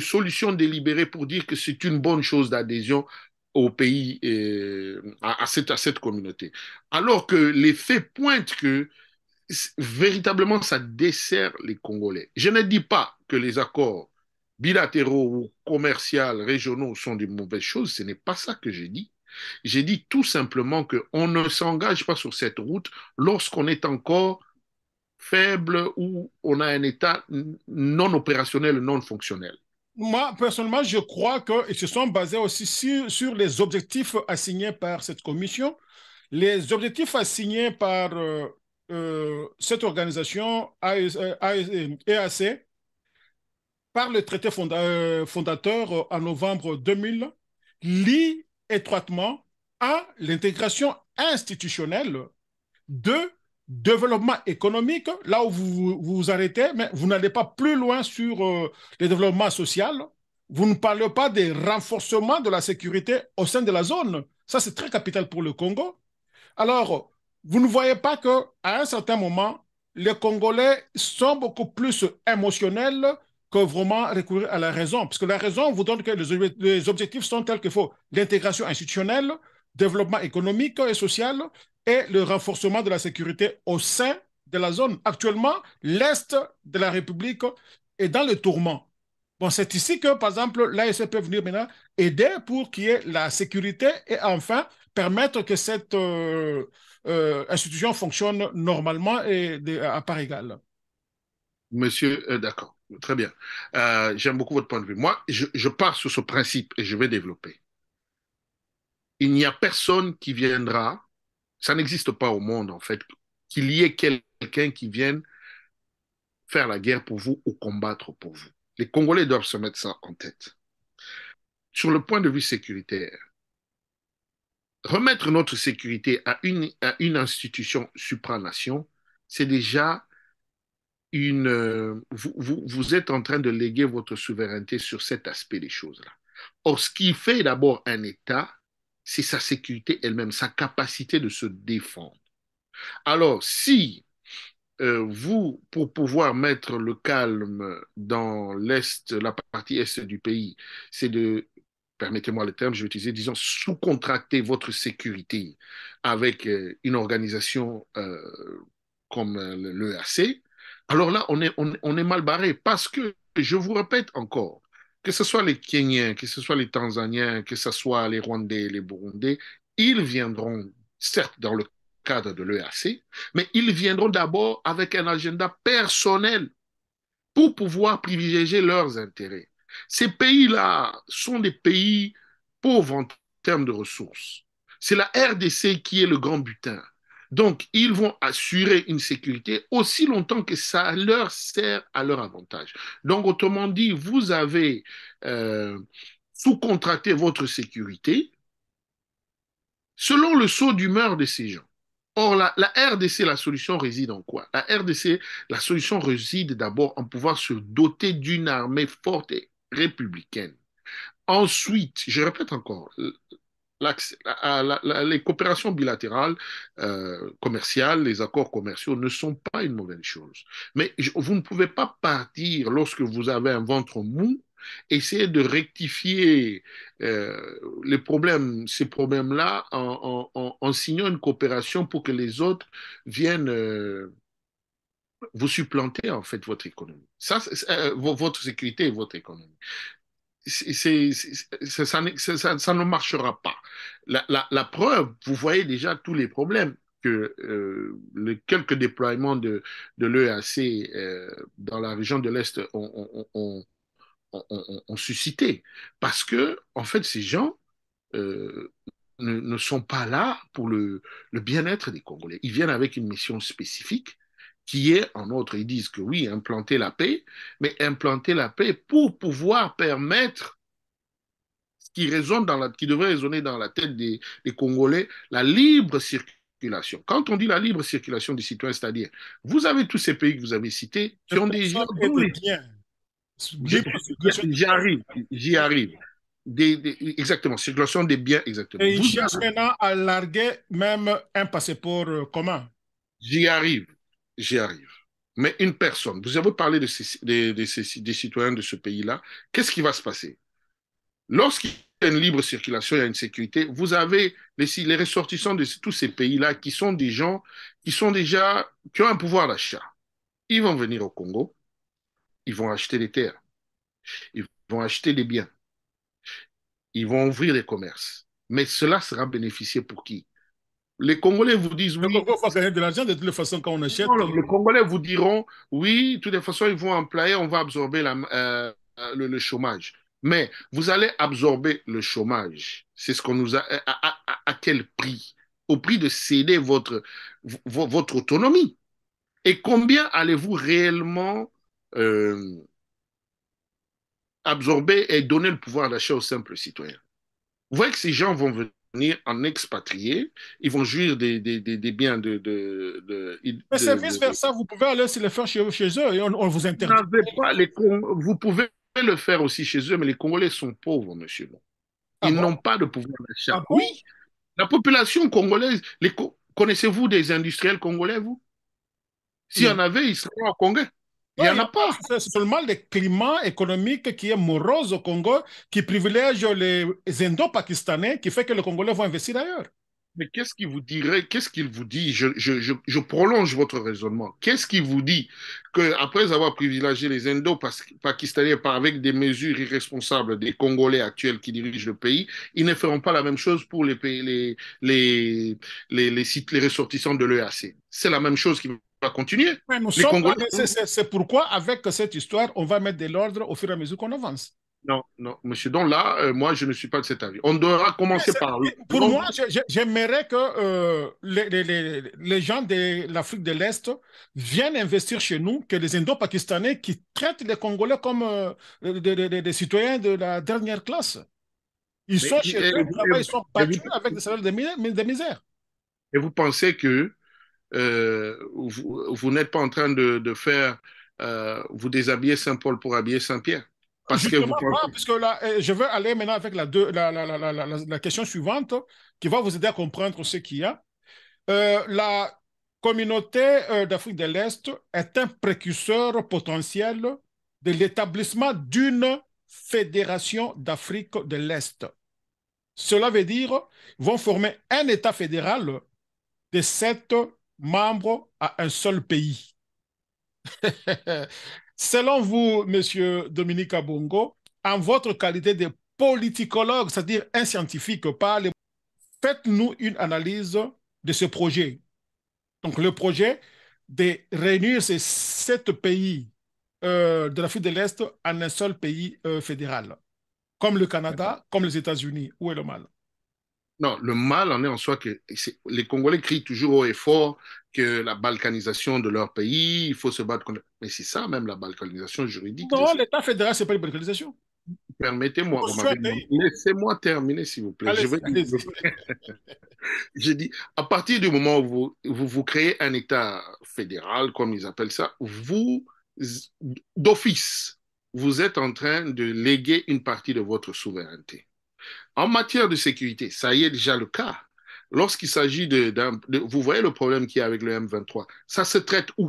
solution délibérée pour dire que c'est une bonne chose d'adhésion au pays, euh, à, cette, à cette communauté. Alors que les faits pointent que véritablement, ça dessert les Congolais. Je ne dis pas que les accords bilatéraux ou régionaux sont des mauvaises choses, ce n'est pas ça que j'ai dit. J'ai dit tout simplement qu'on ne s'engage pas sur cette route lorsqu'on est encore faible ou on a un état non opérationnel, non fonctionnel. Moi, personnellement, je crois qu'ils se sont basés aussi sur, les objectifs assignés par cette commission. Les objectifs assignés par euh, euh, cette organisation EAC, euh, par le traité euh, fondateur euh, en novembre 2000, lie étroitement à l'intégration institutionnelle de développement économique, là où vous vous, arrêtez, mais vous n'allez pas plus loin sur les euh, le développement social. Vous ne parlez pas des renforcements de la sécurité au sein de la zone. Ça, c'est très capital pour le Congo. Alors, vous ne voyez pas que à un certain moment, les Congolais sont beaucoup plus émotionnels vraiment recourir à la raison, parce que la raison vous donne que les, objectifs sont tels qu'il faut l'intégration institutionnelle, développement économique et social et le renforcement de la sécurité au sein de la zone. Actuellement, l'Est de la République est dans le tourment. Bon, c'est ici que, par exemple, l'ASC e peut venir maintenant aider pour qu'il y ait la sécurité et enfin permettre que cette euh, euh, institution fonctionne normalement et à part égale. Monsieur, euh, d'accord. Très bien. Euh, j'aime beaucoup votre point de vue. Moi, je, pars sur ce principe et je vais développer. Il n'y a personne qui viendra, ça n'existe pas au monde en fait, qu'il y ait quelqu'un qui vienne faire la guerre pour vous ou combattre pour vous. Les Congolais doivent se mettre ça en tête. Sur le point de vue sécuritaire, remettre notre sécurité à une, à une institution supranation, c'est déjà une, euh, vous, êtes en train de léguer votre souveraineté sur cet aspect des choses-là. Or, ce qui fait d'abord un État, c'est sa sécurité elle-même, sa capacité de se défendre. Alors, si euh, vous, pour pouvoir mettre le calme dans l'Est, la partie Est du pays, c'est de, permettez-moi le terme, je vais utiliser, disons, sous-contracter votre sécurité avec euh, une organisation euh, comme l'EAC, e alors là, on est, mal barré parce que, je vous répète encore, que ce soit les Kenyans, que ce soit les Tanzaniens, que ce soit les Rwandais, les Burundais, ils viendront, certes, dans le cadre de l'EAC, mais ils viendront d'abord avec un agenda personnel pour pouvoir privilégier leurs intérêts. Ces pays-là sont des pays pauvres en termes de ressources. C'est la RDC qui est le grand butin. Donc, ils vont assurer une sécurité aussi longtemps que ça leur sert à leur avantage. Donc, autrement dit, vous avez euh, sous-contracté votre sécurité selon le saut d'humeur de ces gens. Or, la, la, RDC, la solution réside en quoi La RDC, la solution réside d'abord en pouvoir se doter d'une armée forte et républicaine. Ensuite, je répète encore, les coopérations bilatérales, euh, commerciales, les accords commerciaux ne sont pas une mauvaise chose. Mais vous ne pouvez pas partir lorsque vous avez un ventre mou, essayer de rectifier euh, les problèmes, ces problèmes-là en, signant une coopération pour que les autres viennent. Euh, vous supplanter en fait votre économie. Ça, votre sécurité et votre économie ça, ne marchera pas. La, preuve, vous voyez déjà tous les problèmes que euh, les quelques déploiements de, de l'EAC euh, dans la région de l'Est ont, suscité. Parce que, en fait, ces gens euh, ne, sont pas là pour le bien-être des Congolais. Ils viennent avec une mission spécifique qui est en autre. Ils disent que oui, implanter la paix, mais implanter la paix pour pouvoir permettre ce qui, résonne dans la, qui devrait résonner dans la tête des, Congolais, la libre circulation. Quand on dit la libre circulation des citoyens, c'est-à-dire, vous avez tous ces pays que vous avez cités qui ont des biens. j'y arrive. J'y arrive. exactement, circulation des biens, exactement. Et ils cherchent maintenant à larguer même un passeport euh, commun. J'y arrive j'y arrive. Mais une personne, vous avez parlé des citoyens de ce pays-là, qu'est-ce qui va se passer Lorsqu'il y a une libre circulation, il y a une sécurité, vous avez les, ressortissants de tous ces pays-là qui sont des gens qui sont déjà, qui ont un pouvoir d'achat. Ils vont venir au Congo, ils vont acheter des terres, ils vont acheter des biens, ils vont ouvrir des commerces. Mais cela sera bénéficié pour qui les Congolais vous disent oui. de l'argent de toutes façon quand on achète Les Congolais vous diront oui, de toutes les ils vont employer, on va absorber euh, euh, le, chômage. Mais vous allez absorber le chômage. C'est ce qu'on nous a. Euh, à, quel prix Au prix de céder votre, votre autonomie. Et combien allez-vous réellement absorber et donner le pouvoir d'achat aux simples citoyens Vous voyez que ces gens vont venir en expatrié, ils vont jouir des, des, des, biens de, de, de, Mais c'est vice-versa, vous pouvez aller le faire chez, chez eux et on, vous interdit. Vous, pas les, vous pouvez le faire aussi chez eux, mais les Congolais sont pauvres, monsieur. Ah ils n'ont pas de pouvoir d'achat. Ah oui, la population congolaise, Les connaissez-vous des industriels congolais, vous S'il y en avait, ils seraient au Congrès. Il n'y en a pas. C'est seulement le climat économique qui est morose au Congo, qui privilège les Indo-Pakistanais, qui fait que les Congolais vont investir ailleurs. Mais qu'est-ce qu'il vous dirait Qu'est-ce qu'il vous dit je, prolonge votre raisonnement. Qu'est-ce qu'il vous dit qu'après avoir privilégié les Indo-Pakistanais par avec des mesures irresponsables des Congolais actuels qui dirigent le pays, ils ne feront pas la même chose pour les, pays, les, les, les, les ressortissants de l'EAC C'est la même chose qui continuer. C'est pourquoi, avec cette histoire, on va mettre de l'ordre au fur et à mesure qu'on avance. Non, non, monsieur Don, là, euh, moi, je ne suis pas de cet avis. On devra commencer par. Pour moi, j'aimerais que euh, les, gens de l'Afrique de l'Est viennent investir chez nous, que les Indo-Pakistanais qui traitent les Congolais comme euh, des, citoyens de la dernière classe. Ils sont chez eux, ils sont battus avec des salaires de misère. Et vous pensez que euh, vous, n'êtes pas en train de, faire, euh, vous déshabiller Saint-Paul pour habiller Saint-Pierre. Parce que ah, eh, je veux aller maintenant avec la, la, question suivante hein, qui va vous aider à comprendre ce qu'il y a. Euh, la communauté d'Afrique de l'Est est un précurseur potentiel de l'établissement d'une fédération d'Afrique de l'Est. Cela veut dire vont former un État fédéral de sept membre à un seul pays. Selon vous, Monsieur Dominique Abongo, en votre qualité de politicologue, c'est-à-dire un scientifique, faites-nous une analyse de ce projet. Donc le projet de réunir ces sept pays euh, de l'Afrique de l'Est en un seul pays euh, fédéral, comme le Canada, comme les États-Unis. Où est le mal non, le mal en est en soi que les Congolais crient toujours haut et fort que la balkanisation de leur pays, il faut se battre contre. Mais c'est ça même la balkanisation juridique. Non, l'État fédéral, ce n'est pas une balkanisation. Permettez-moi, laissez-moi terminer, s'il vous plaît. je, dis, à partir du moment où vous, vous, créez un État fédéral, comme ils appellent ça, vous, d'office, vous êtes en train de léguer une partie de votre souveraineté. En matière de sécurité, ça y est déjà le cas. Lorsqu'il s'agit de, Vous voyez le problème qu'il y a avec le M23. Ça se traite où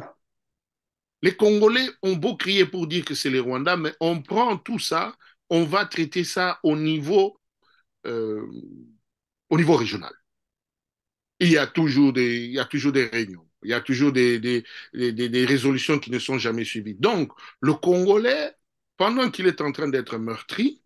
Les Congolais ont beau crier pour dire que c'est les Rwandais, mais on prend tout ça, on va traiter ça au niveau, euh, au niveau régional. Il y, a toujours des, il y a toujours des réunions, il y a toujours des, des, des résolutions qui ne sont jamais suivies. Donc, le Congolais, pendant qu'il est en train d'être meurtri,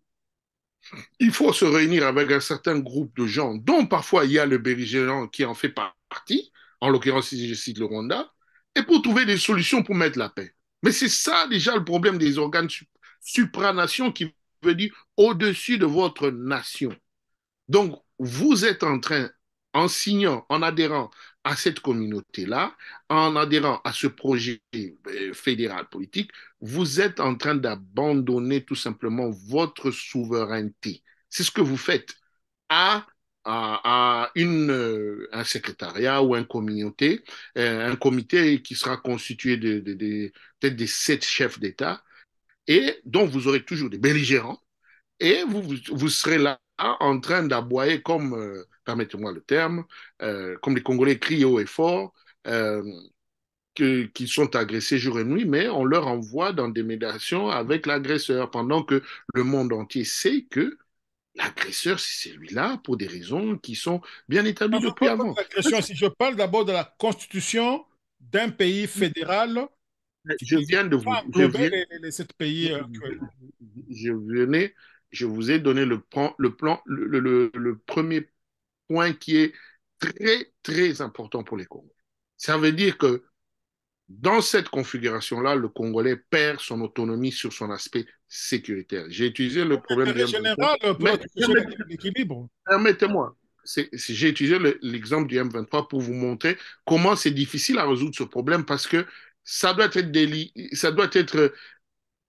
il faut se réunir avec un certain groupe de gens, dont parfois il y a le belligérant qui en fait partie, en l'occurrence si je cite le Rwanda, et pour trouver des solutions pour mettre la paix. Mais c'est ça déjà le problème des organes supranations qui veut dire au-dessus de votre nation. Donc, vous êtes en train, en signant, en adhérant à cette communauté-là, en adhérant à ce projet euh, fédéral politique, vous êtes en train d'abandonner tout simplement votre souveraineté. C'est ce que vous faites à, à, une, euh, un secrétariat ou une communauté, euh, un comité qui sera constitué de, peut-être des sept chefs d'État et dont vous aurez toujours des belligérants et vous, serez là en train d'aboyer comme, euh, permettez-moi le terme, euh, comme les Congolais crient haut et fort, euh, qu'ils que, sont agressés jour et nuit, mais on leur envoie dans des médiations avec l'agresseur, pendant que le monde entier sait que l'agresseur, c'est celui-là, pour des raisons qui sont bien établies depuis avant. si je parle d'abord de la constitution d'un pays fédéral, je viens de vous. Je viens, les, sept pays, je venais je vous ai donné le, plan, le, premier point qui est très, très important pour les Congolais. Ça veut dire que dans cette configuration-là, le Congolais perd son autonomie sur son aspect sécuritaire. J'ai utilisé le problème... du général, 23 Permettez-moi. J'ai utilisé l'exemple du M23 pour vous montrer comment c'est difficile à résoudre ce problème parce que ça doit être, déli ça doit être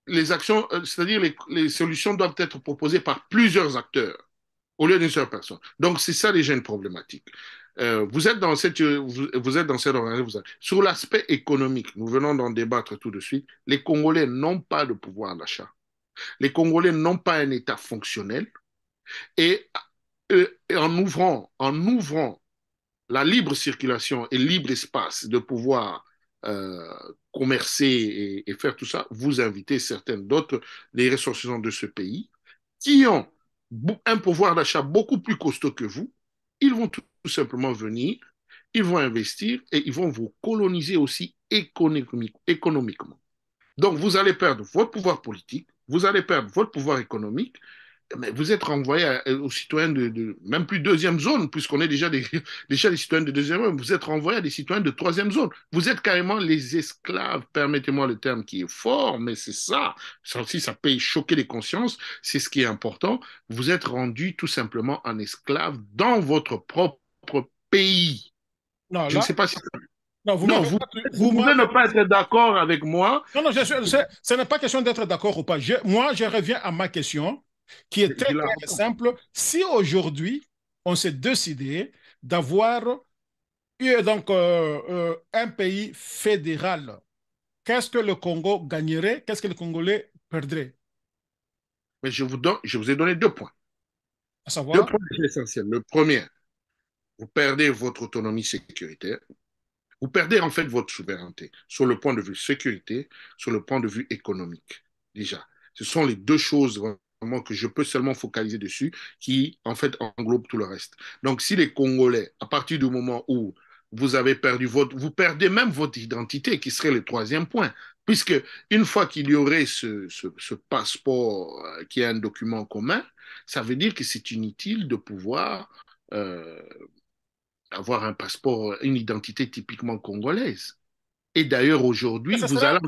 les actions, euh, c'est-à-dire les, solutions doivent être proposées par plusieurs acteurs au lieu d'une seule personne. Donc, c'est ça les jeunes problématiques. Euh, vous êtes dans cette, euh, vous, êtes dans cette Sur l'aspect économique, nous venons d'en débattre tout de suite. Les Congolais n'ont pas de pouvoir d'achat. Les Congolais n'ont pas un État fonctionnel. Et, et en ouvrant, en ouvrant la libre circulation et libre espace de pouvoir euh, commercer et, faire tout ça, vous invitez certaines d'autres, les ressortissants de ce pays, qui ont un pouvoir d'achat beaucoup plus costaud que vous, ils vont tout, simplement venir, ils vont investir et ils vont vous coloniser aussi économiquement. Donc vous allez perdre votre pouvoir politique, vous allez perdre votre pouvoir économique, vous êtes renvoyé euh, aux citoyens de, même plus deuxième zone, puisqu'on est déjà des, déjà des citoyens de deuxième zone, vous êtes renvoyé à des citoyens de troisième zone. Vous êtes carrément les esclaves, permettez-moi le terme qui est fort, mais c'est ça. Ça aussi, ça peut choquer les consciences, c'est ce qui est important. Vous êtes rendu tout simplement en esclave dans votre propre pays. Non, Je ne sais pas si... Non, vous, pouvez ne pas être d'accord avec moi. Non, non, ce n'est pas question d'être d'accord ou pas. moi, je reviens à ma question qui est très, simple. Si aujourd'hui, on s'est décidé d'avoir donc euh, euh, un pays fédéral, qu'est-ce que le Congo gagnerait Qu'est-ce que le Congolais perdrait Mais je vous, ai donné deux points. Deux points essentiels. Le premier, vous perdez votre autonomie sécuritaire. Vous perdez en fait votre souveraineté sur le point de vue sécurité, sur le point de vue économique. Déjà, ce sont les deux choses que je peux seulement focaliser dessus, qui en fait englobe tout le reste. Donc si les Congolais, à partir du moment où vous avez perdu votre, vous perdez même votre identité, qui serait le troisième point, puisque une fois qu'il y aurait ce, ce, passeport euh, qui est un document commun, ça veut dire que c'est inutile de pouvoir euh, avoir un passeport, une identité typiquement congolaise. Et d'ailleurs, aujourd'hui, vous allez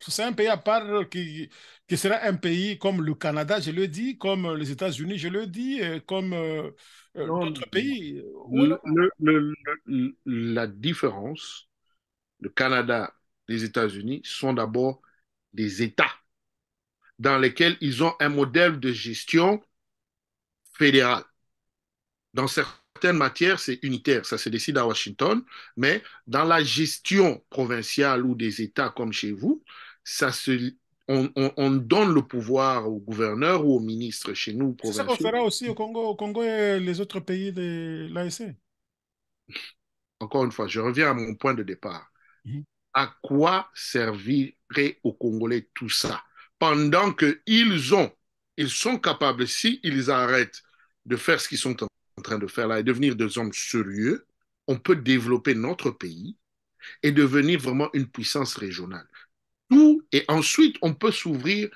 c'est un pays à part qui, qui, sera un pays comme le Canada, je le dis, comme euh, les États-Unis, je le dis, euh, comme euh, d'autres pays. la différence, le Canada, des États-Unis sont d'abord des États dans lesquels ils ont un modèle de gestion fédéral. Dans certaines matières, c'est unitaire, ça se décide à Washington, mais dans la gestion provinciale ou des États comme chez vous, ça on, donne le pouvoir au gouverneur ou au ministre chez nous. C'est ça qu'on fera aussi au Congo, et les autres pays de l'ASC. Encore une fois, je reviens à mon point de départ. Mhm. À quoi servirait aux Congolais tout ça pendant qu'ils ont, ils sont capables, si ils arrêtent de faire ce qu'ils sont en train de faire là et devenir des hommes sérieux, on peut développer notre pays et devenir vraiment une puissance régionale tout, et ensuite on peut s'ouvrir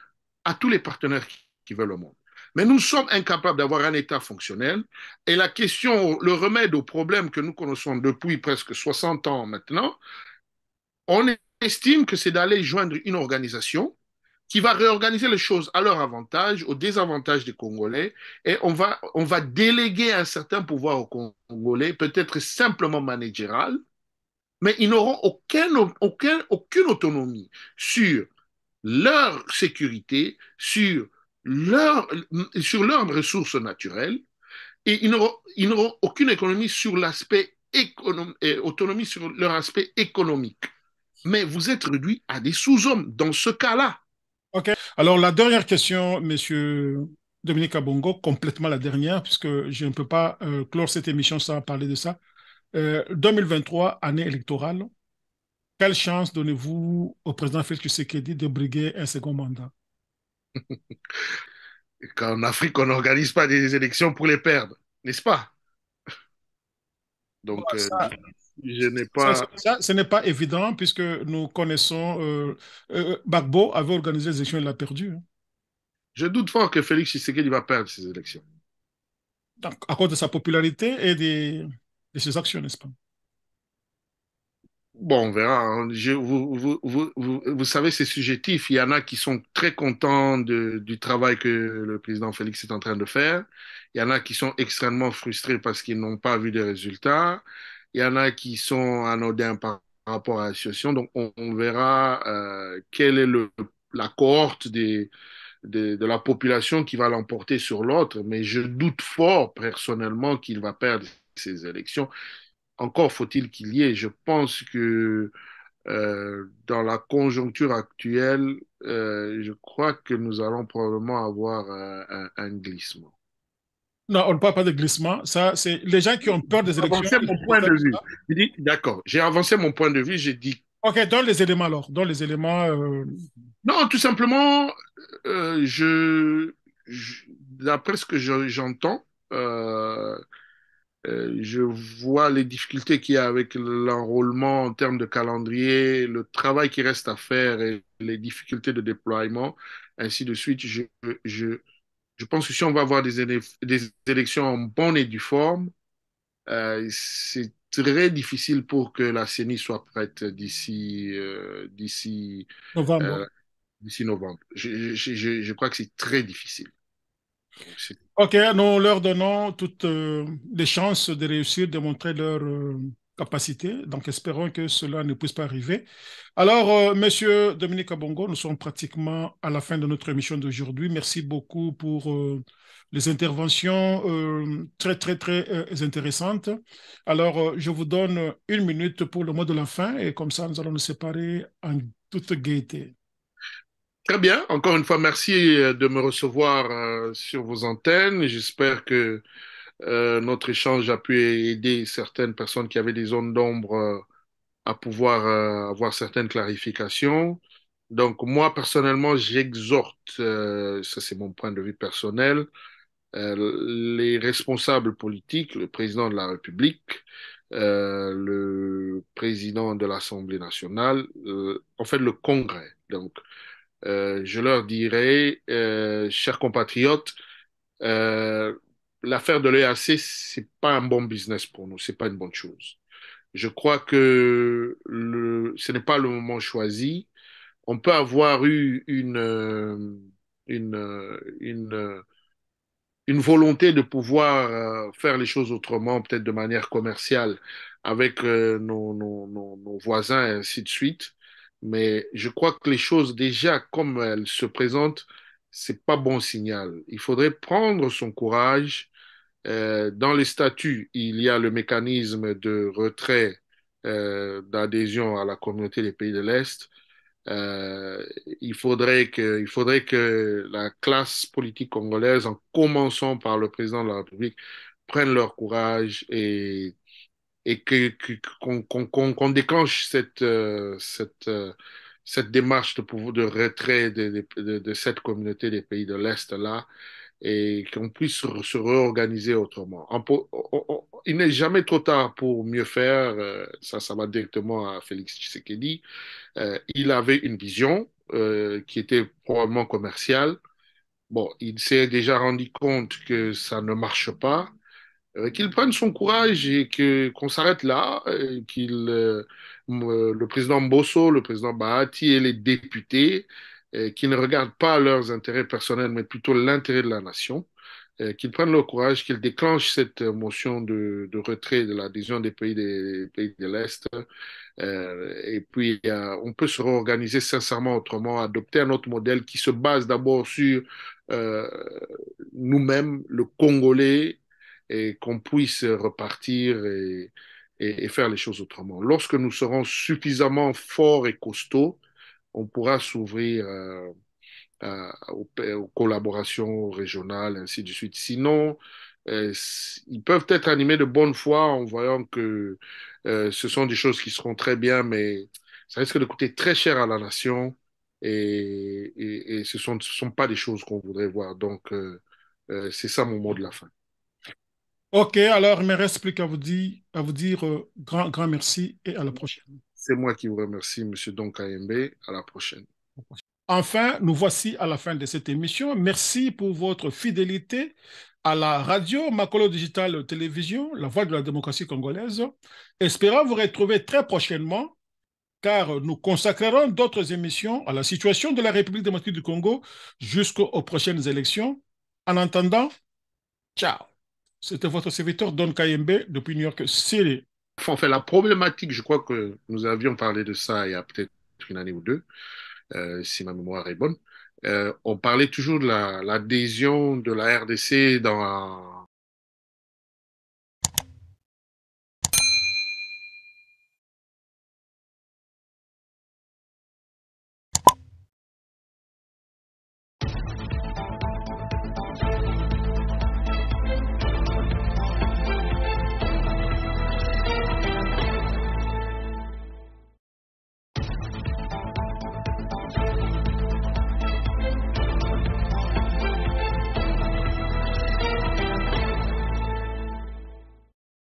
à tous les partenaires qui veulent au monde. Mais nous sommes incapables d'avoir un État fonctionnel. Et la question, le remède au problème que nous connaissons depuis presque 60 ans maintenant, on estime que c'est d'aller joindre une organisation qui va réorganiser les choses à leur avantage, au désavantage des Congolais, et on va, on va déléguer un certain pouvoir aux Congolais, peut-être simplement managéral, mais ils n'auront aucun, aucune autonomie sur leur sécurité, sur, sur leurs ressources naturelles, et ils n'auront aucune économie sur l'aspect euh, autonomie sur leur aspect économique. Mais vous êtes réduit à des sous-hommes dans ce cas-là. OK. Alors, la dernière question, monsieur Dominique Abongo, complètement la dernière, puisque je ne peux pas euh, clore cette émission sans parler de ça. 2023, euh, année électorale, quelle chance donnez-vous au président Félix Tshisekedi de briguer un second mandat En Afrique, on n'organise pas des élections pour les perdre, n'est-ce pas Donc, euh, je n'ai pas. ce n'est pas évident puisque nous connaissons. Euh, euh Bagbo avait organisé les élections, et l'a perdu. Hein. Je doute fort que Félix Tshisekedi va perdre ces élections. à cause de sa popularité et des de ses actions, n'est-ce pas Bon, on verra. Hein. vous, savez, c'est subjectif. Il y en a qui sont très contents du travail que le président Félix est en train de faire. Il y en a qui sont extrêmement frustrés parce qu'ils n'ont pas vu de résultats. Il y en a qui sont anodins par rapport à la situation. Donc, on, verra euh, quelle est le, la cohorte de, la population qui va l'emporter sur l'autre, mais je doute fort personnellement qu'il va perdre ces élections. Encore faut-il qu'il y ait. Je pense que euh, dans la conjoncture actuelle, euh, je crois que nous allons probablement avoir euh, un, glissement. Non, on ne parle pas de glissement. Ça, c'est les gens qui ont peur des élections. J'ai avancé mon point de vue. D'accord. J'ai avancé mon point de vue. J'ai dit. Ok, Dans les éléments alors. Dans les éléments. Non, tout simplement, je, d'après ce que j'entends, euh, je vois les difficultés qu'il y a avec l'enrôlement en termes de calendrier, le travail qui reste à faire et les difficultés de déploiement, ainsi de suite. Je, pense que si on va avoir des, élections en bonne et due forme, euh, c'est très difficile pour que la CENI soit prête d'ici euh, novembre. novembre. Je, je crois que c'est très difficile. C'est Ok, nous leur donnons toutes euh, les chances de réussir, de montrer leur euh, capacité. Donc, espérons que cela ne puisse pas arriver. Alors, euh, Monsieur Dominique Abongo, nous sommes pratiquement à la fin de notre émission d'aujourd'hui. Merci beaucoup pour les interventions très, très, très intéressantes. Alors, je vous donne une minute pour le mot de la fin et comme ça, nous allons nous séparer en toute gaieté. Très bien. Encore une fois, merci euh, de me recevoir euh, sur vos antennes. J'espère que euh, notre échange a pu aider certaines personnes qui avaient des zones d'ombre à pouvoir avoir certaines clarifications. Donc, moi, personnellement, j'exhorte, ça c'est mon point de vue personnel, les responsables politiques, le président de la République, le président de l'Assemblée nationale, en fait le Congrès. Donc, euh, je leur dirais, euh, chers compatriotes, euh, l'affaire de l'EAC, c'est pas un bon business pour nous, c'est pas une bonne chose. Je crois que le, ce n'est pas le moment choisi. On peut avoir eu une, une, une, volonté de pouvoir faire les choses autrement, peut-être de manière commerciale, avec nos, nos voisins et ainsi de suite. Mais je crois que les choses, déjà, comme elles se présentent, c'est pas bon signal. Il faudrait prendre son courage. Euh, dans les statuts, il y a le mécanisme de retrait euh, d'adhésion à la communauté des pays de l'Est. Euh, il faudrait que, il faudrait que la classe politique congolaise, en commençant par le président de la République, prennent leur courage et et que, qu'on, déclenche cette, euh, cette, euh, cette démarche de, pouvoir, de retrait de, de, cette communauté des pays de l'Est là et qu'on puisse se, réorganiser autrement. il n'est jamais trop tard pour mieux faire, euh, ça, ça va directement à Félix Tshisekedi. il avait une vision qui était probablement commerciale. Bon, il s'est déjà rendu compte que ça ne marche pas euh, qu'il prenne son courage et que, qu'on s'arrête là, qu'il, euh, euh, le président Bosso, le président Bahati et les députés, qui ne regardent pas leurs intérêts personnels, mais plutôt l'intérêt de la nation, qu'ils prennent le courage, qu'ils déclenchent cette motion de, de retrait de l'adhésion des pays, des, pays de l'Est. et puis, on peut se réorganiser sincèrement autrement, adopter un autre modèle qui se base d'abord sur nous-mêmes, le Congolais, et qu'on puisse repartir et, faire les choses autrement. Lorsque nous serons suffisamment forts et costauds, on pourra s'ouvrir euh, aux, collaborations régionales, ainsi de suite. Sinon, euh, ils peuvent être animés de bonne foi en voyant que euh, ce sont des choses qui seront très bien, mais ça risque de coûter très cher à la nation et, ce ne sont, ce sont, pas des choses qu'on voudrait voir. Donc, c'est ça mon mot de la fin. Ok, alors il ne me reste plus qu'à vous dire, à vous dire euh, grand, grand merci et à la prochaine. C'est moi qui vous remercie, M. Donkayembe. À la prochaine. Enfin, nous voici à la fin de cette émission. Merci pour votre fidélité à la radio Macolo Digital Télévision, la voix de la démocratie congolaise. Espérons vous retrouver très prochainement car nous consacrerons d'autres émissions à la situation de la République démocratique du Congo jusqu'aux prochaines élections. En attendant, ciao. C'était votre serviteur Don Kayembe depuis New York City. Enfin, la problématique, je crois que nous avions parlé de ça il y a peut-être une année ou deux, euh, si ma mémoire est bonne. Euh, on parlait toujours de l'adhésion de la RDC dans